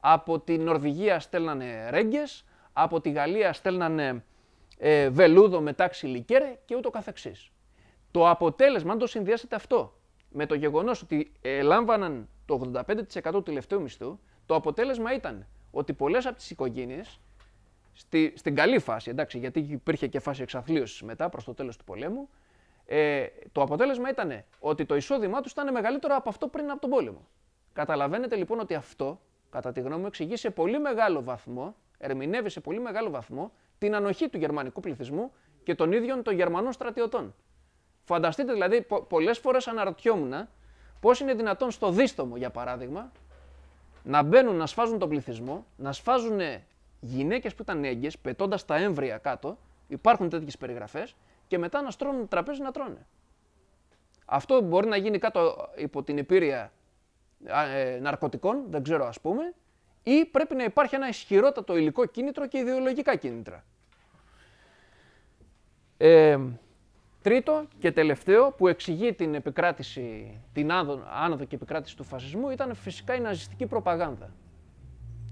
από την Νορβηγία στέλνανε ρέγγες, από τη Γαλλία στέλνανε ε, βελούδο με τάξη λικέρ και ούτω καθεξής. Το αποτέλεσμα, αν το συνδυάσετε αυτό με το γεγονός ότι ε, λάμβαναν το 85% του τελευταίου μισθού, το αποτέλεσμα ήταν ότι πολλές από τις οικογένειες, στη, στην καλή φάση, εντάξει, γιατί υπήρχε και φάση εξαθλίωσης μετά προς το τέλος του πολέμου, ε, το αποτέλεσμα ήταν ότι το εισόδημά τους ήταν μεγαλύτερο από αυτό πριν από τον πόλεμο. Καταλαβαίνετε λοιπόν ότι αυτό, κατά τη γνώμη μου, εξηγεί σε πολύ μεγάλο βαθμό, ερμηνεύει σε πολύ μεγάλο βαθμό την ανοχή του γερμανικού πληθυσμού και των ίδιων των Γερμανών στρατιωτών. Φανταστείτε δηλαδή, πο- πολλές φορές αναρωτιόμουν ε, πώς είναι δυνατόν στο δίστομο, για παράδειγμα, να μπαίνουν να σφάζουν τον πληθυσμό, να σφάζουν ε, γυναίκες που ήταν έγκυες, πετώντας τα έμβρια κάτω, υπάρχουν τέτοιες περιγραφές, και μετά να στρώνουν τραπέζι να τρώνε. Αυτό μπορεί να γίνει κάτω υπό την επίρρεια ε, ναρκωτικών, δεν ξέρω ας πούμε, ή πρέπει να υπάρχει ένα ισχυρότατο υλικό κίνητρο και ιδεολογικά κίνητρα. Ε, Τρίτο και τελευταίο που εξηγεί την επικράτηση, την άνοδο και επικράτηση του φασισμού ήταν φυσικά η ναζιστική προπαγάνδα.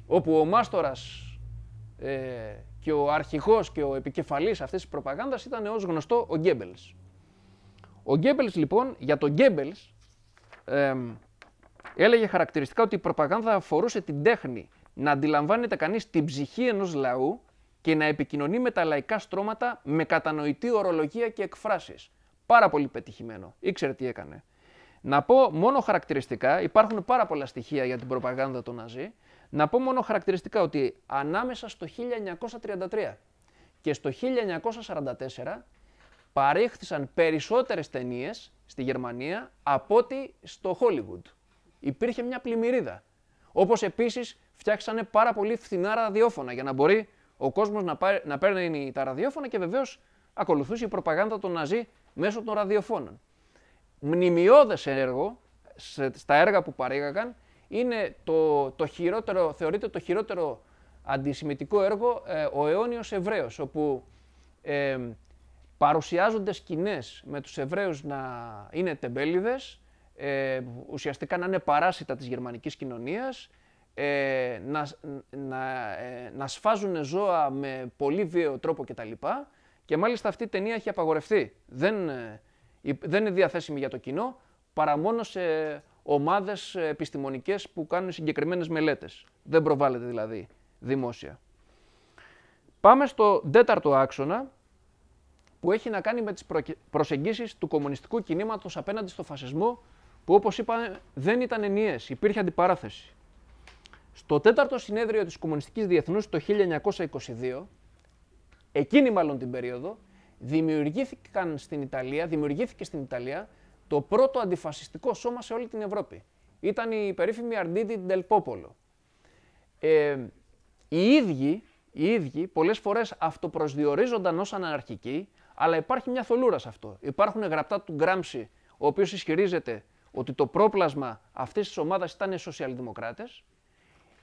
Όπου ο Μάστορας ε, και ο αρχηγός και ο επικεφαλής αυτής της προπαγάνδας ήταν ως γνωστό ο Γκέμπελς. Ο Γκέμπελς λοιπόν, για τον Γκέμπελς, έλεγε χαρακτηριστικά ότι η προπαγάνδα αφορούσε την τέχνη να αντιλαμβάνεται κανείς την ψυχή ενός λαού και να επικοινωνεί με τα λαϊκά στρώματα με κατανοητή ορολογία και εκφράσεις. Πάρα πολύ πετυχημένο. Ήξερε τι έκανε. Να πω μόνο χαρακτηριστικά, υπάρχουν πάρα πολλά στοιχεία για την προπαγάνδα των Ναζί, να πω μόνο χαρακτηριστικά ότι ανάμεσα στο 1933 και στο 1944 παρήχθησαν περισσότερες ταινίες στη Γερμανία από ότι στο Hollywood. Υπήρχε μια πλημμυρίδα. Όπως επίσης φτιάξανε πάρα πολύ φθηνά ραδιόφωνα για να μπορεί ο κόσμος να, παίρνει τα ραδιόφωνα και βεβαίως ακολουθούσε η προπαγάνδα των Ναζί μέσω των ραδιοφώνων. Μνημειώδες έργο στα έργα που παρήγαγαν είναι το, το χειρότερο, θεωρείται το χειρότερο αντισημητικό έργο ε, ο αιώνιος Εβραίος, όπου ε, παρουσιάζονται σκηνές με τους Εβραίους να είναι τεμπέλιδες, ε, ουσιαστικά να είναι παράσιτα της γερμανικής κοινωνίας, ε, να, ε, να, σφάζουν ζώα με πολύ βίαιο τρόπο κτλ. Και μάλιστα αυτή η ταινία έχει απαγορευτεί. Δεν, ε, δεν είναι διαθέσιμη για το κοινό παρά μόνο σε ομάδες επιστημονικές που κάνουν συγκεκριμένες μελέτες. Δεν προβάλλεται δηλαδή δημόσια. Πάμε στο τέταρτο άξονα που έχει να κάνει με τις προσεγγίσεις του κομμουνιστικού κινήματος απέναντι στο φασισμό που όπως είπαμε δεν ήταν ενιαίες, υπήρχε αντιπαράθεση. Στο τέταρτο συνέδριο της Κομμουνιστικής Διεθνούς το 1922, εκείνη μάλλον την περίοδο, δημιουργήθηκαν στην Ιταλία, δημιουργήθηκε στην Ιταλία το πρώτο αντιφασιστικό σώμα σε όλη την Ευρώπη. Ήταν η περίφημη Αρντίδη Ντελπόπολο. Ε, οι ίδιοι, οι ίδιοι πολλές φορές αυτοπροσδιορίζονταν ως αναρχικοί, αλλά υπάρχει μια θολούρα σε αυτό. Υπάρχουν γραπτά του Γκράμψη, ο οποίος ισχυρίζεται ότι το πρόπλασμα αυτής της ομάδας ήταν οι σοσιαλδημοκράτες,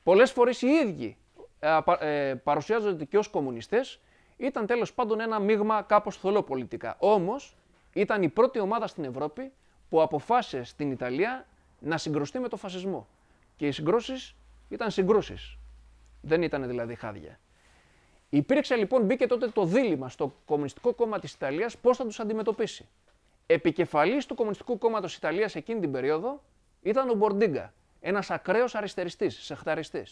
Πολλές φορές οι ίδιοι ε, ε, παρουσιάζονται και ως κομμουνιστές, ήταν τέλος πάντων ένα μείγμα κάπως θολό πολιτικά. Όμως ήταν η πρώτη ομάδα στην Ευρώπη που αποφάσισε στην Ιταλία να συγκρουστεί με τον φασισμό. Και οι συγκρούσεις ήταν συγκρούσεις. Δεν ήταν δηλαδή χάδια. Υπήρξε λοιπόν, μπήκε τότε το δίλημα στο Κομμουνιστικό Κόμμα της Ιταλίας πώς θα τους αντιμετωπίσει. Επικεφαλής του Κομμουνιστικού Κόμματος Ιταλίας εκείνη την περίοδο ήταν ο Μπορντίγκα, ένας ακραίος αριστεριστής, σεχταριστής,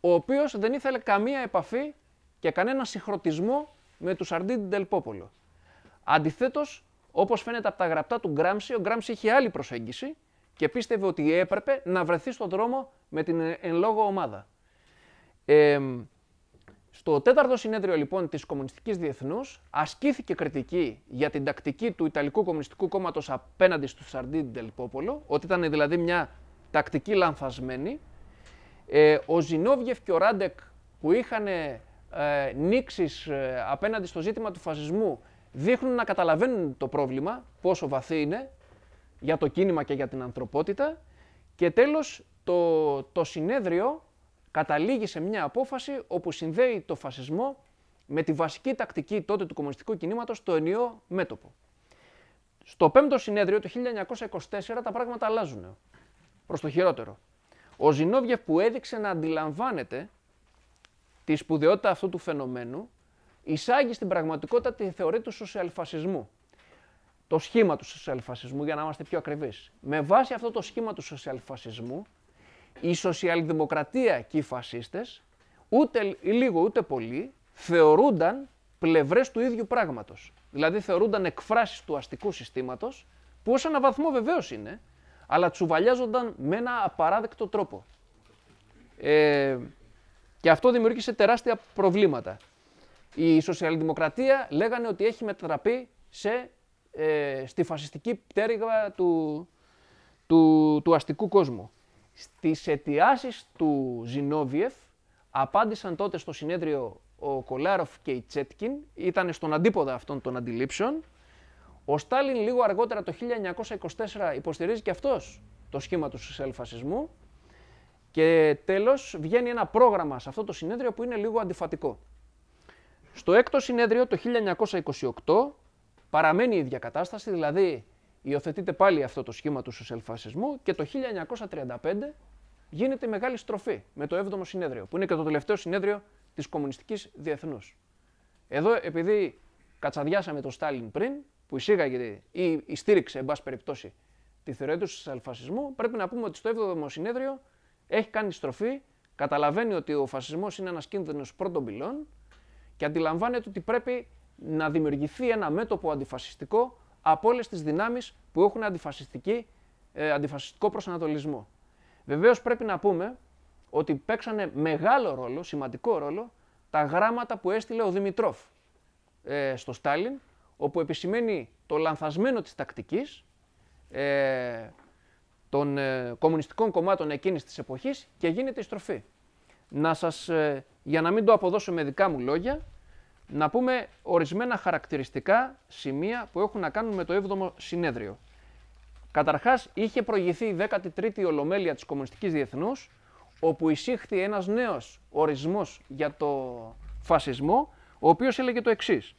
ο οποίος δεν ήθελε καμία επαφή και κανένα συγχρονισμό με τους Αρντίν Τελπόπολο. Αντιθέτως, όπως φαίνεται από τα γραπτά του Γκράμψη, ο Γκράμψη είχε άλλη προσέγγιση και πίστευε ότι έπρεπε να βρεθεί στον δρόμο με την εν λόγω ομάδα. Ε, στο τέταρτο συνέδριο λοιπόν της Κομμουνιστικής Διεθνούς ασκήθηκε κριτική για την τακτική του Ιταλικού Κομμουνιστικού κόμματος απέναντι στους Σαρντίν Τελπόπολο, ότι ήταν δηλαδή μια τακτική λανθασμένη. Ε, ο Ζινόβιεφ και ο Ράντεκ που είχαν ε, νήξεις ε, απέναντι στο ζήτημα του φασισμού δείχνουν να καταλαβαίνουν το πρόβλημα, πόσο βαθύ είναι για το κίνημα και για την ανθρωπότητα. Και τέλος το, το συνέδριο καταλήγει σε μια απόφαση όπου συνδέει το φασισμό με τη βασική τακτική τότε του κομμουνιστικού κινήματος το ενιαίο μέτωπο. Στο 5ο συνέδριο το 1924 τα πράγματα αλλάζουν προς το χειρότερο. Ο Ζινόβιεφ που έδειξε να αντιλαμβάνεται τη σπουδαιότητα αυτού του φαινομένου, εισάγει στην πραγματικότητα τη θεωρία του σοσιαλφασισμού. Το σχήμα του σοσιαλφασισμού, για να είμαστε πιο ακριβείς. Με βάση αυτό το σχήμα του σοσιαλφασισμού, η σοσιαλδημοκρατία και οι φασίστες, ούτε λίγο ούτε πολύ, θεωρούνταν πλευρές του ίδιου πράγματος. Δηλαδή θεωρούνταν εκφράσεις του αστικού συστήματος, που ω ένα βαθμό βεβαίως είναι, αλλά τσουβαλιάζονταν με ένα απαράδεκτο τρόπο. Ε, και αυτό δημιούργησε τεράστια προβλήματα. Η σοσιαλδημοκρατία λέγανε ότι έχει μετατραπεί σε, ε, στη φασιστική πτέρυγα του, του, του αστικού κόσμου. Στις αιτιάσεις του Ζινόβιεφ απάντησαν τότε στο συνέδριο ο Κολάροφ και η Τσέτκιν, ήταν στον αντίποδα αυτών των αντιλήψεων ο Στάλιν λίγο αργότερα το 1924 υποστηρίζει και αυτός το σχήμα του σελφασισμού και τέλος βγαίνει ένα πρόγραμμα σε αυτό το συνέδριο που είναι λίγο αντιφατικό. Στο έκτο συνέδριο το 1928 παραμένει η ίδια κατάσταση, δηλαδή υιοθετείται πάλι αυτό το σχήμα του σοσιαλφασισμού και το 1935 γίνεται η μεγάλη στροφή με το 7ο συνέδριο, που είναι και το τελευταίο συνέδριο της Κομμουνιστικής Διεθνούς. Εδώ, επειδή κατσαδιάσαμε τον Στάλιν πριν, που εισήγαγε ή στήριξε, εν πάση περιπτώσει, τη θεωρία τους αλφασισμού, πρέπει να πούμε ότι στο 7ο συνέδριο έχει κάνει στροφή, καταλαβαίνει ότι ο φασισμός είναι ένας κίνδυνος πρώτων πυλών και αντιλαμβάνεται ότι πρέπει να δημιουργηθεί ένα μέτωπο αντιφασιστικό από όλες τις δυνάμεις που έχουν αντιφασιστική, ε, αντιφασιστικό προσανατολισμό. Βεβαίως πρέπει να πούμε ότι παίξανε μεγάλο ρόλο, σημαντικό ρόλο, τα γράμματα που έστειλε ο φασισμο ειναι ενα κινδυνο πρωτων πυλων και αντιλαμβανεται οτι πρεπει να δημιουργηθει ενα μετωπο αντιφασιστικο απο ολε τι δυναμει που εχουν αντιφασιστικη αντιφασιστικο προσανατολισμο βεβαιω πρεπει να πουμε οτι παιξανε μεγαλο ρολο σημαντικο ρολο τα γραμματα που εστειλε ο δημητροφ ε, στο Στάλιν όπου επισημαίνει το λανθασμένο της τακτικής ε, των ε, κομμουνιστικών κομμάτων εκείνης της εποχής και γίνεται η στροφή. Να σας, ε, για να μην το αποδώσω με δικά μου λόγια, να πούμε ορισμένα χαρακτηριστικά σημεία που έχουν να κάνουν με το 7ο συνέδριο. Καταρχάς, είχε προηγηθεί η 13η Ολομέλεια της Κομμουνιστικής Διεθνούς, όπου εισήχθη ένας νέος ορισμός για το φασισμό, ο οποίος έλεγε το εξής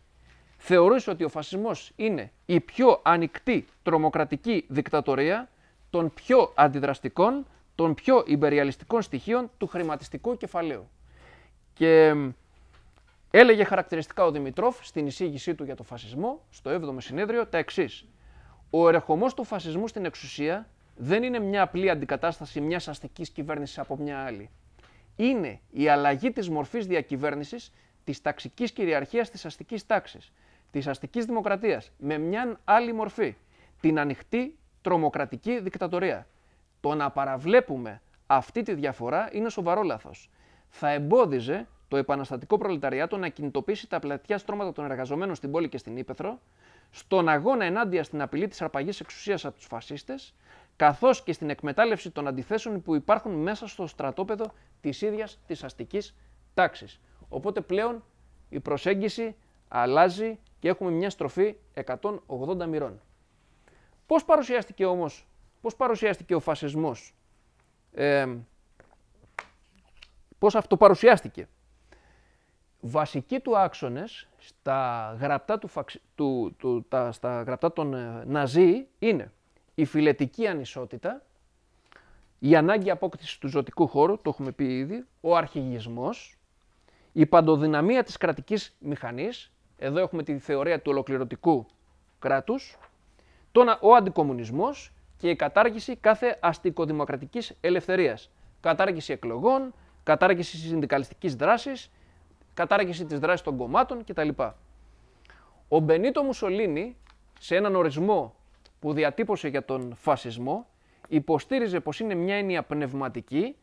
θεωρούσε ότι ο φασισμός είναι η πιο ανοιχτή τρομοκρατική δικτατορία των πιο αντιδραστικών, των πιο υπεριαλιστικών στοιχείων του χρηματιστικού κεφαλαίου. Και έλεγε χαρακτηριστικά ο Δημητρόφ στην εισήγησή του για το φασισμό, στο 7ο συνέδριο, τα εξής. Ο συνεδριο τα εξη ο ερεχομος του φασισμού στην εξουσία δεν είναι μια απλή αντικατάσταση μιας αστικής κυβέρνησης από μια άλλη. Είναι η αλλαγή της μορφής διακυβέρνησης της ταξικής κυριαρχίας της αστικής τάξης, της αστικής δημοκρατίας, με μια άλλη μορφή, την ανοιχτή τρομοκρατική δικτατορία. Το να παραβλέπουμε αυτή τη διαφορά είναι σοβαρό λάθος. Θα εμπόδιζε το επαναστατικό προλεταριάτο να κινητοποιήσει τα πλατιά στρώματα των εργαζομένων στην πόλη και στην Ήπεθρο, στον αγώνα ενάντια στην απειλή της αρπαγής εξουσίας από τους φασίστες, καθώς και στην εκμετάλλευση των αντιθέσεων που υπάρχουν μέσα στο στρατόπεδο της ίδιας της αστικής τάξης. Οπότε πλέον η προσέγγιση αλλάζει και έχουμε μια στροφή 180 μοιρών. Πώς παρουσιάστηκε όμως, πώς παρουσιάστηκε ο φασισμός, ε, πώς αυτοπαρουσιάστηκε. Βασικοί του άξονες στα γραπτά, του, του, τα, στα γραπτά των ε, Ναζί είναι η φιλετική ανισότητα, η ανάγκη απόκτησης του ζωτικού χώρου, το έχουμε πει ήδη, ο αρχηγισμός, η παντοδυναμία της κρατικής μηχανής, εδώ έχουμε τη θεωρία του ολοκληρωτικού κράτους, τον, ο αντικομουνισμός και η κατάργηση κάθε αστικοδημοκρατικής ελευθερίας. Κατάργηση εκλογών, κατάργηση συνδικαλιστικής δράσης, κατάργηση της δράσης των κομμάτων κτλ. Ο Μπενίτο Μουσολίνη, σε έναν ορισμό που διατύπωσε για τον φασισμό, υποστήριζε πως είναι μια έννοια πνευματική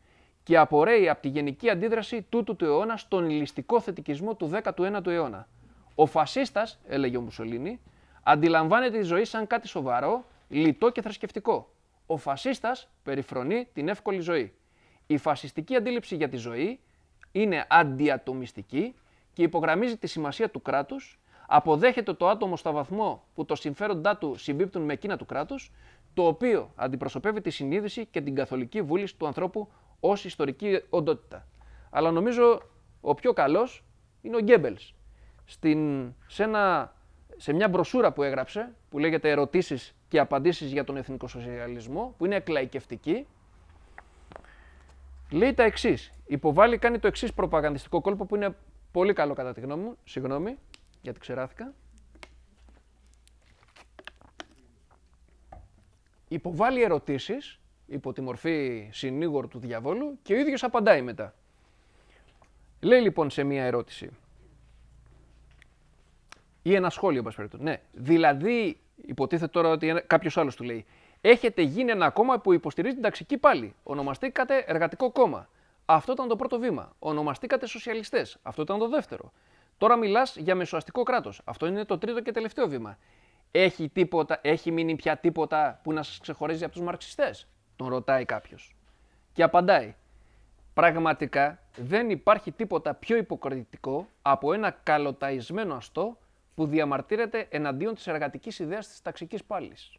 και απορρέει από τη γενική αντίδραση τούτου του αιώνα στον ληστικό θετικισμό του 19ου αιώνα. Ο φασίστας, έλεγε ο Μουσολίνη, αντιλαμβάνεται τη ζωή σαν κάτι σοβαρό, λιτό και θρησκευτικό. Ο φασίστας περιφρονεί την εύκολη ζωή. Η φασιστική αντίληψη για τη ζωή είναι αντιατομιστική και υπογραμμίζει τη σημασία του κράτους, αποδέχεται το άτομο στο βαθμό που το συμφέροντά του συμπίπτουν με εκείνα του κράτους, το οποίο αντιπροσωπεύει τη συνείδηση και την καθολική βούληση του ανθρώπου ως ιστορική οντότητα. Αλλά νομίζω ο πιο καλός είναι ο Γκέμπελ. Σε, σε μια μπροσούρα που έγραψε, που λέγεται Ερωτήσεις και απαντήσεις για τον εθνικό σοσιαλισμό, που είναι εκλαϊκευτική, λέει τα εξής. Υποβάλλει, κάνει το εξής προπαγανδιστικό κόλπο που είναι πολύ καλό κατά τη γνώμη μου. Συγγνώμη γιατί ξεράθηκα. Υποβάλλει ερωτήσεις υπό τη μορφή συνήγορ του διαβόλου και ο ίδιος απαντάει μετά. Λέει λοιπόν σε μία ερώτηση ή ένα σχόλιο, εν Ναι, δηλαδή υποτίθεται τώρα ότι κάποιος άλλος του λέει. Έχετε γίνει ένα κόμμα που υποστηρίζει την ταξική πάλι. Ονομαστήκατε Εργατικό Κόμμα. Αυτό ήταν το πρώτο βήμα. Ονομαστήκατε Σοσιαλιστές. Αυτό ήταν το δεύτερο. Τώρα μιλάς για μεσοαστικό κράτος. Αυτό είναι το τρίτο και τελευταίο βήμα. Έχει, τίποτα, έχει μείνει πια τίποτα που να σας ξεχωρίζει από τους μαρξιστές τον ρωτάει κάποιος. Και απαντάει. Πραγματικά δεν υπάρχει τίποτα πιο υποκριτικό από ένα καλοταϊσμένο αστό που διαμαρτύρεται εναντίον της εργατικής ιδέας της ταξικής πάλης.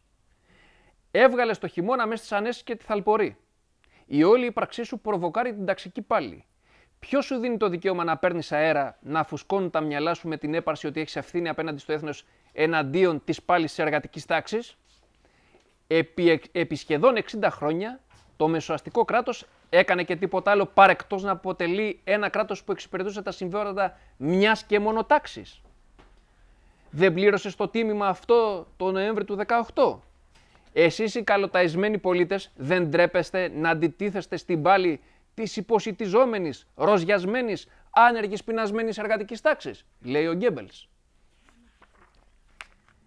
Έβγαλε το χειμώνα μέσα στις ανέσεις και τη θαλπορή. Η όλη ύπαρξή σου προβοκάρει την ταξική πάλη. Ποιος σου δίνει το δικαίωμα να παίρνεις αέρα, να φουσκώνουν τα μυαλά σου με την έπαρση ότι έχεις ευθύνη απέναντι στο έθνος εναντίον της πάλης της εργατικής τάξης επί, επί σχεδόν 60 χρόνια το μεσοαστικό κράτος έκανε και τίποτα άλλο παρεκτός να αποτελεί ένα κράτος που εξυπηρετούσε τα συμφέροντα μιας και τάξης. Δεν πλήρωσε το τίμημα αυτό το Νοέμβρη του 18. Εσείς οι καλοταϊσμένοι πολίτες δεν τρέπεστε να αντιτίθεστε στην πάλη της υποσυτιζόμενης, ροζιασμένης, άνεργης, πεινασμένης εργατικής τάξης, λέει ο Γκέμπελς.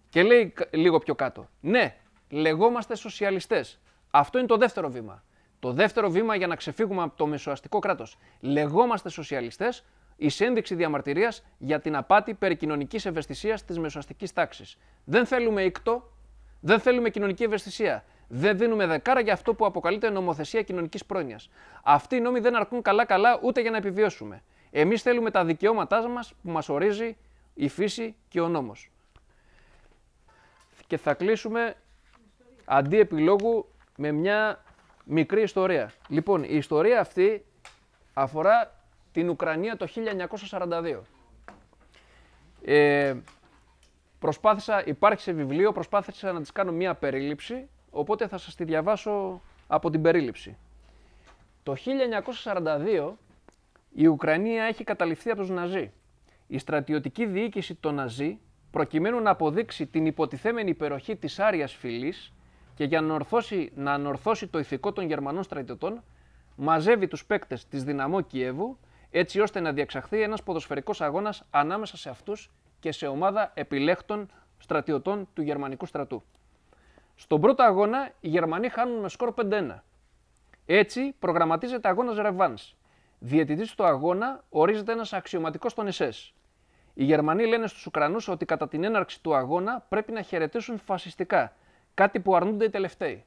Και λέει λίγο πιο κάτω, ναι, λεγόμαστε σοσιαλιστές. Αυτό είναι το δεύτερο βήμα. Το δεύτερο βήμα για να ξεφύγουμε από το μεσοαστικό κράτος. Λεγόμαστε σοσιαλιστές, η ένδειξη διαμαρτυρίας για την απάτη περί κοινωνικής ευαισθησίας της μεσοαστικής τάξης. Δεν θέλουμε ίκτο, δεν θέλουμε κοινωνική ευαισθησία. Δεν δίνουμε δεκάρα για αυτό που αποκαλείται νομοθεσία κοινωνικής πρόνοιας. Αυτοί οι νόμοι δεν αρκούν καλά-καλά ούτε για να επιβιώσουμε. Εμείς θέλουμε τα δικαιώματά μας που μας ορίζει η φύση και ο νόμος. Και θα κλείσουμε αντί επιλόγου με μια μικρή ιστορία. Λοιπόν, η ιστορία αυτή αφορά την Ουκρανία το 1942. Ε, προσπάθησα, υπάρχει σε βιβλίο, προσπάθησα να της κάνω μία περίληψη, οπότε θα σας τη διαβάσω από την περίληψη. Το 1942 η Ουκρανία έχει καταληφθεί από τους Ναζί. Η στρατιωτική διοίκηση των Ναζί, προκειμένου να αποδείξει την υποτιθέμενη υπεροχή της Άριας Φυλής, και για να ορθώσει, να ανορθώσει το ηθικό των Γερμανών στρατιωτών, μαζεύει τους παίκτες της Δυναμό Κιέβου, έτσι ώστε να διαξαχθεί ένας ποδοσφαιρικός αγώνας ανάμεσα σε αυτούς και σε ομάδα επιλέχτων στρατιωτών του Γερμανικού στρατού. Στον πρώτο αγώνα, οι Γερμανοί χάνουν με σκορ 5-1. Έτσι, προγραμματίζεται αγώνας ρεβάν. Διαιτητής του αγώνα ορίζεται ένας αξιωματικός των ΕΣΕΣ. Οι Γερμανοί λένε στους Ουκρανούς ότι κατά την έναρξη του αγώνα πρέπει να χαιρετήσουν φασιστικά Κάτι που αρνούνται οι τελευταίοι.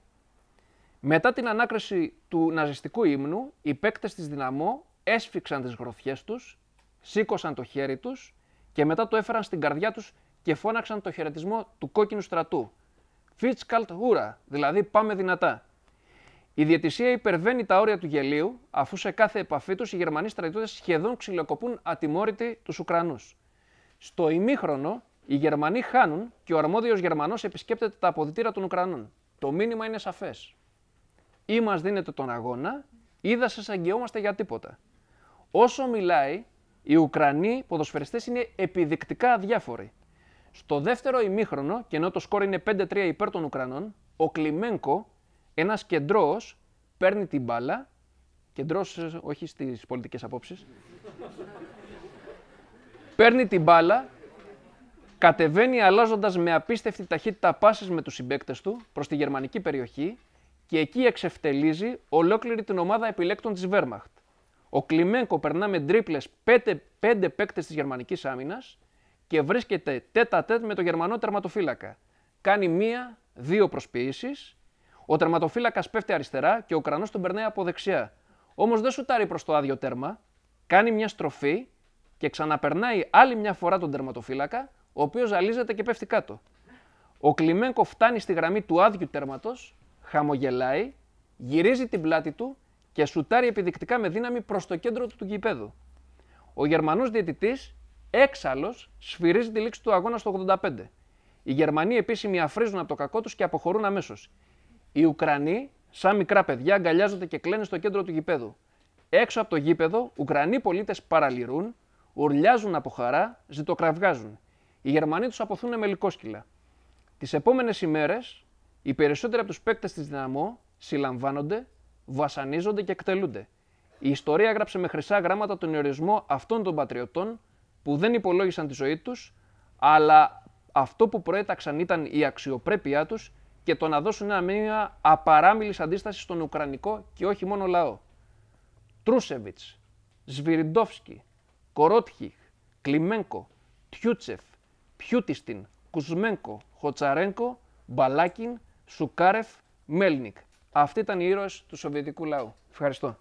Μετά την ανάκριση του ναζιστικού ύμνου, οι παίκτες της Δυναμό έσφιξαν τις γροθιές τους, σήκωσαν το χέρι τους και μετά το έφεραν στην καρδιά τους και φώναξαν το χαιρετισμό του κόκκινου στρατού. Φίτσκαλτ ούρα, δηλαδή πάμε δυνατά. Η διαιτησία υπερβαίνει τα όρια του γελίου, αφού σε κάθε επαφή τους οι Γερμανοί στρατιώτες σχεδόν ξυλοκοπούν ατιμόρυτοι τους Ουκρανούς. Στο ημίχρονο, οι Γερμανοί χάνουν και ο αρμόδιος Γερμανός επισκέπτεται τα αποδητήρα των Ουκρανών. Το μήνυμα είναι σαφές. Ή μας δίνετε τον αγώνα, ή δεν σας αγγιόμαστε για τίποτα. Όσο μιλάει, οι Ουκρανοί ποδοσφαιριστές είναι επιδεικτικά αδιάφοροι. Στο δεύτερο ημίχρονο, και ενώ το σκόρ είναι 5-3 υπέρ των Ουκρανών, ο Κλιμένκο, ένας κεντρό, παίρνει την μπάλα. Κεντρό, όχι στις πολιτικές απόψεις. παίρνει την μπάλα, Κατεβαίνει αλλάζοντας με απίστευτη ταχύτητα πάσει με τους συμπέκτε του προς τη γερμανική περιοχή και εκεί εξευτελίζει ολόκληρη την ομάδα επιλέκτων της Wehrmacht. Ο Κλιμένκο περνά με τρίπλες πέντε πέντε παίκτες της γερμανικής άμυνας και βρίσκεται τέτα τέτ με τον γερμανό τερματοφύλακα. Κάνει μία, δύο προσποιήσεις. Ο τερματοφύλακας πέφτει αριστερά και ο κρανός τον περνάει από δεξιά. Όμως δεν σουτάρει προς το άδειο τέρμα, κάνει μια στροφή και ξαναπερνάει άλλη μια φορά τον τερματοφύλακα, ο οποίος ζαλίζεται και πέφτει κάτω. Ο Κλιμένκο φτάνει στη γραμμή του άδειου τέρματος, χαμογελάει, γυρίζει την πλάτη του και σουτάρει επιδεικτικά με δύναμη προς το κέντρο του γηπέδου. Ο Γερμανός διαιτητής, έξαλλος, σφυρίζει τη λήξη του αγώνα στο 85. Οι Γερμανοί επίσημοι αφρίζουν από το κακό τους και αποχωρούν αμέσως. Οι Ουκρανοί, σαν μικρά παιδιά, αγκαλιάζονται και κλαίνουν στο κέντρο του γηπέδου. Έξω από το γήπεδο, Ουκρανοί πολίτες παραλυρούν, ουρλιάζουν από χαρά, ζητοκραυγάζουν. Οι Γερμανοί τους αποθούν με λικόσκυλα. Τις επόμενες ημέρες, οι περισσότεροι από τους παίκτες της Δυναμό συλλαμβάνονται, βασανίζονται και εκτελούνται. Η ιστορία έγραψε με χρυσά γράμματα τον ορισμό αυτών των πατριωτών που δεν υπολόγισαν τη ζωή τους, αλλά αυτό που προέταξαν ήταν η αξιοπρέπειά τους και το να δώσουν ένα μήνυμα απαράμιλης αντίστασης στον Ουκρανικό και όχι μόνο λαό. Τρούσεβιτ, Σβυριντόφσκι, Κορότχιχ, Κλιμένκο, Τιούτσεφ, Πιούτιστιν, Κουσμένκο, Χοτσαρένκο, Μπαλάκιν, Σουκάρεφ, Μέλνικ. Αυτοί ήταν οι ήρωες του Σοβιετικού λαού. Ευχαριστώ.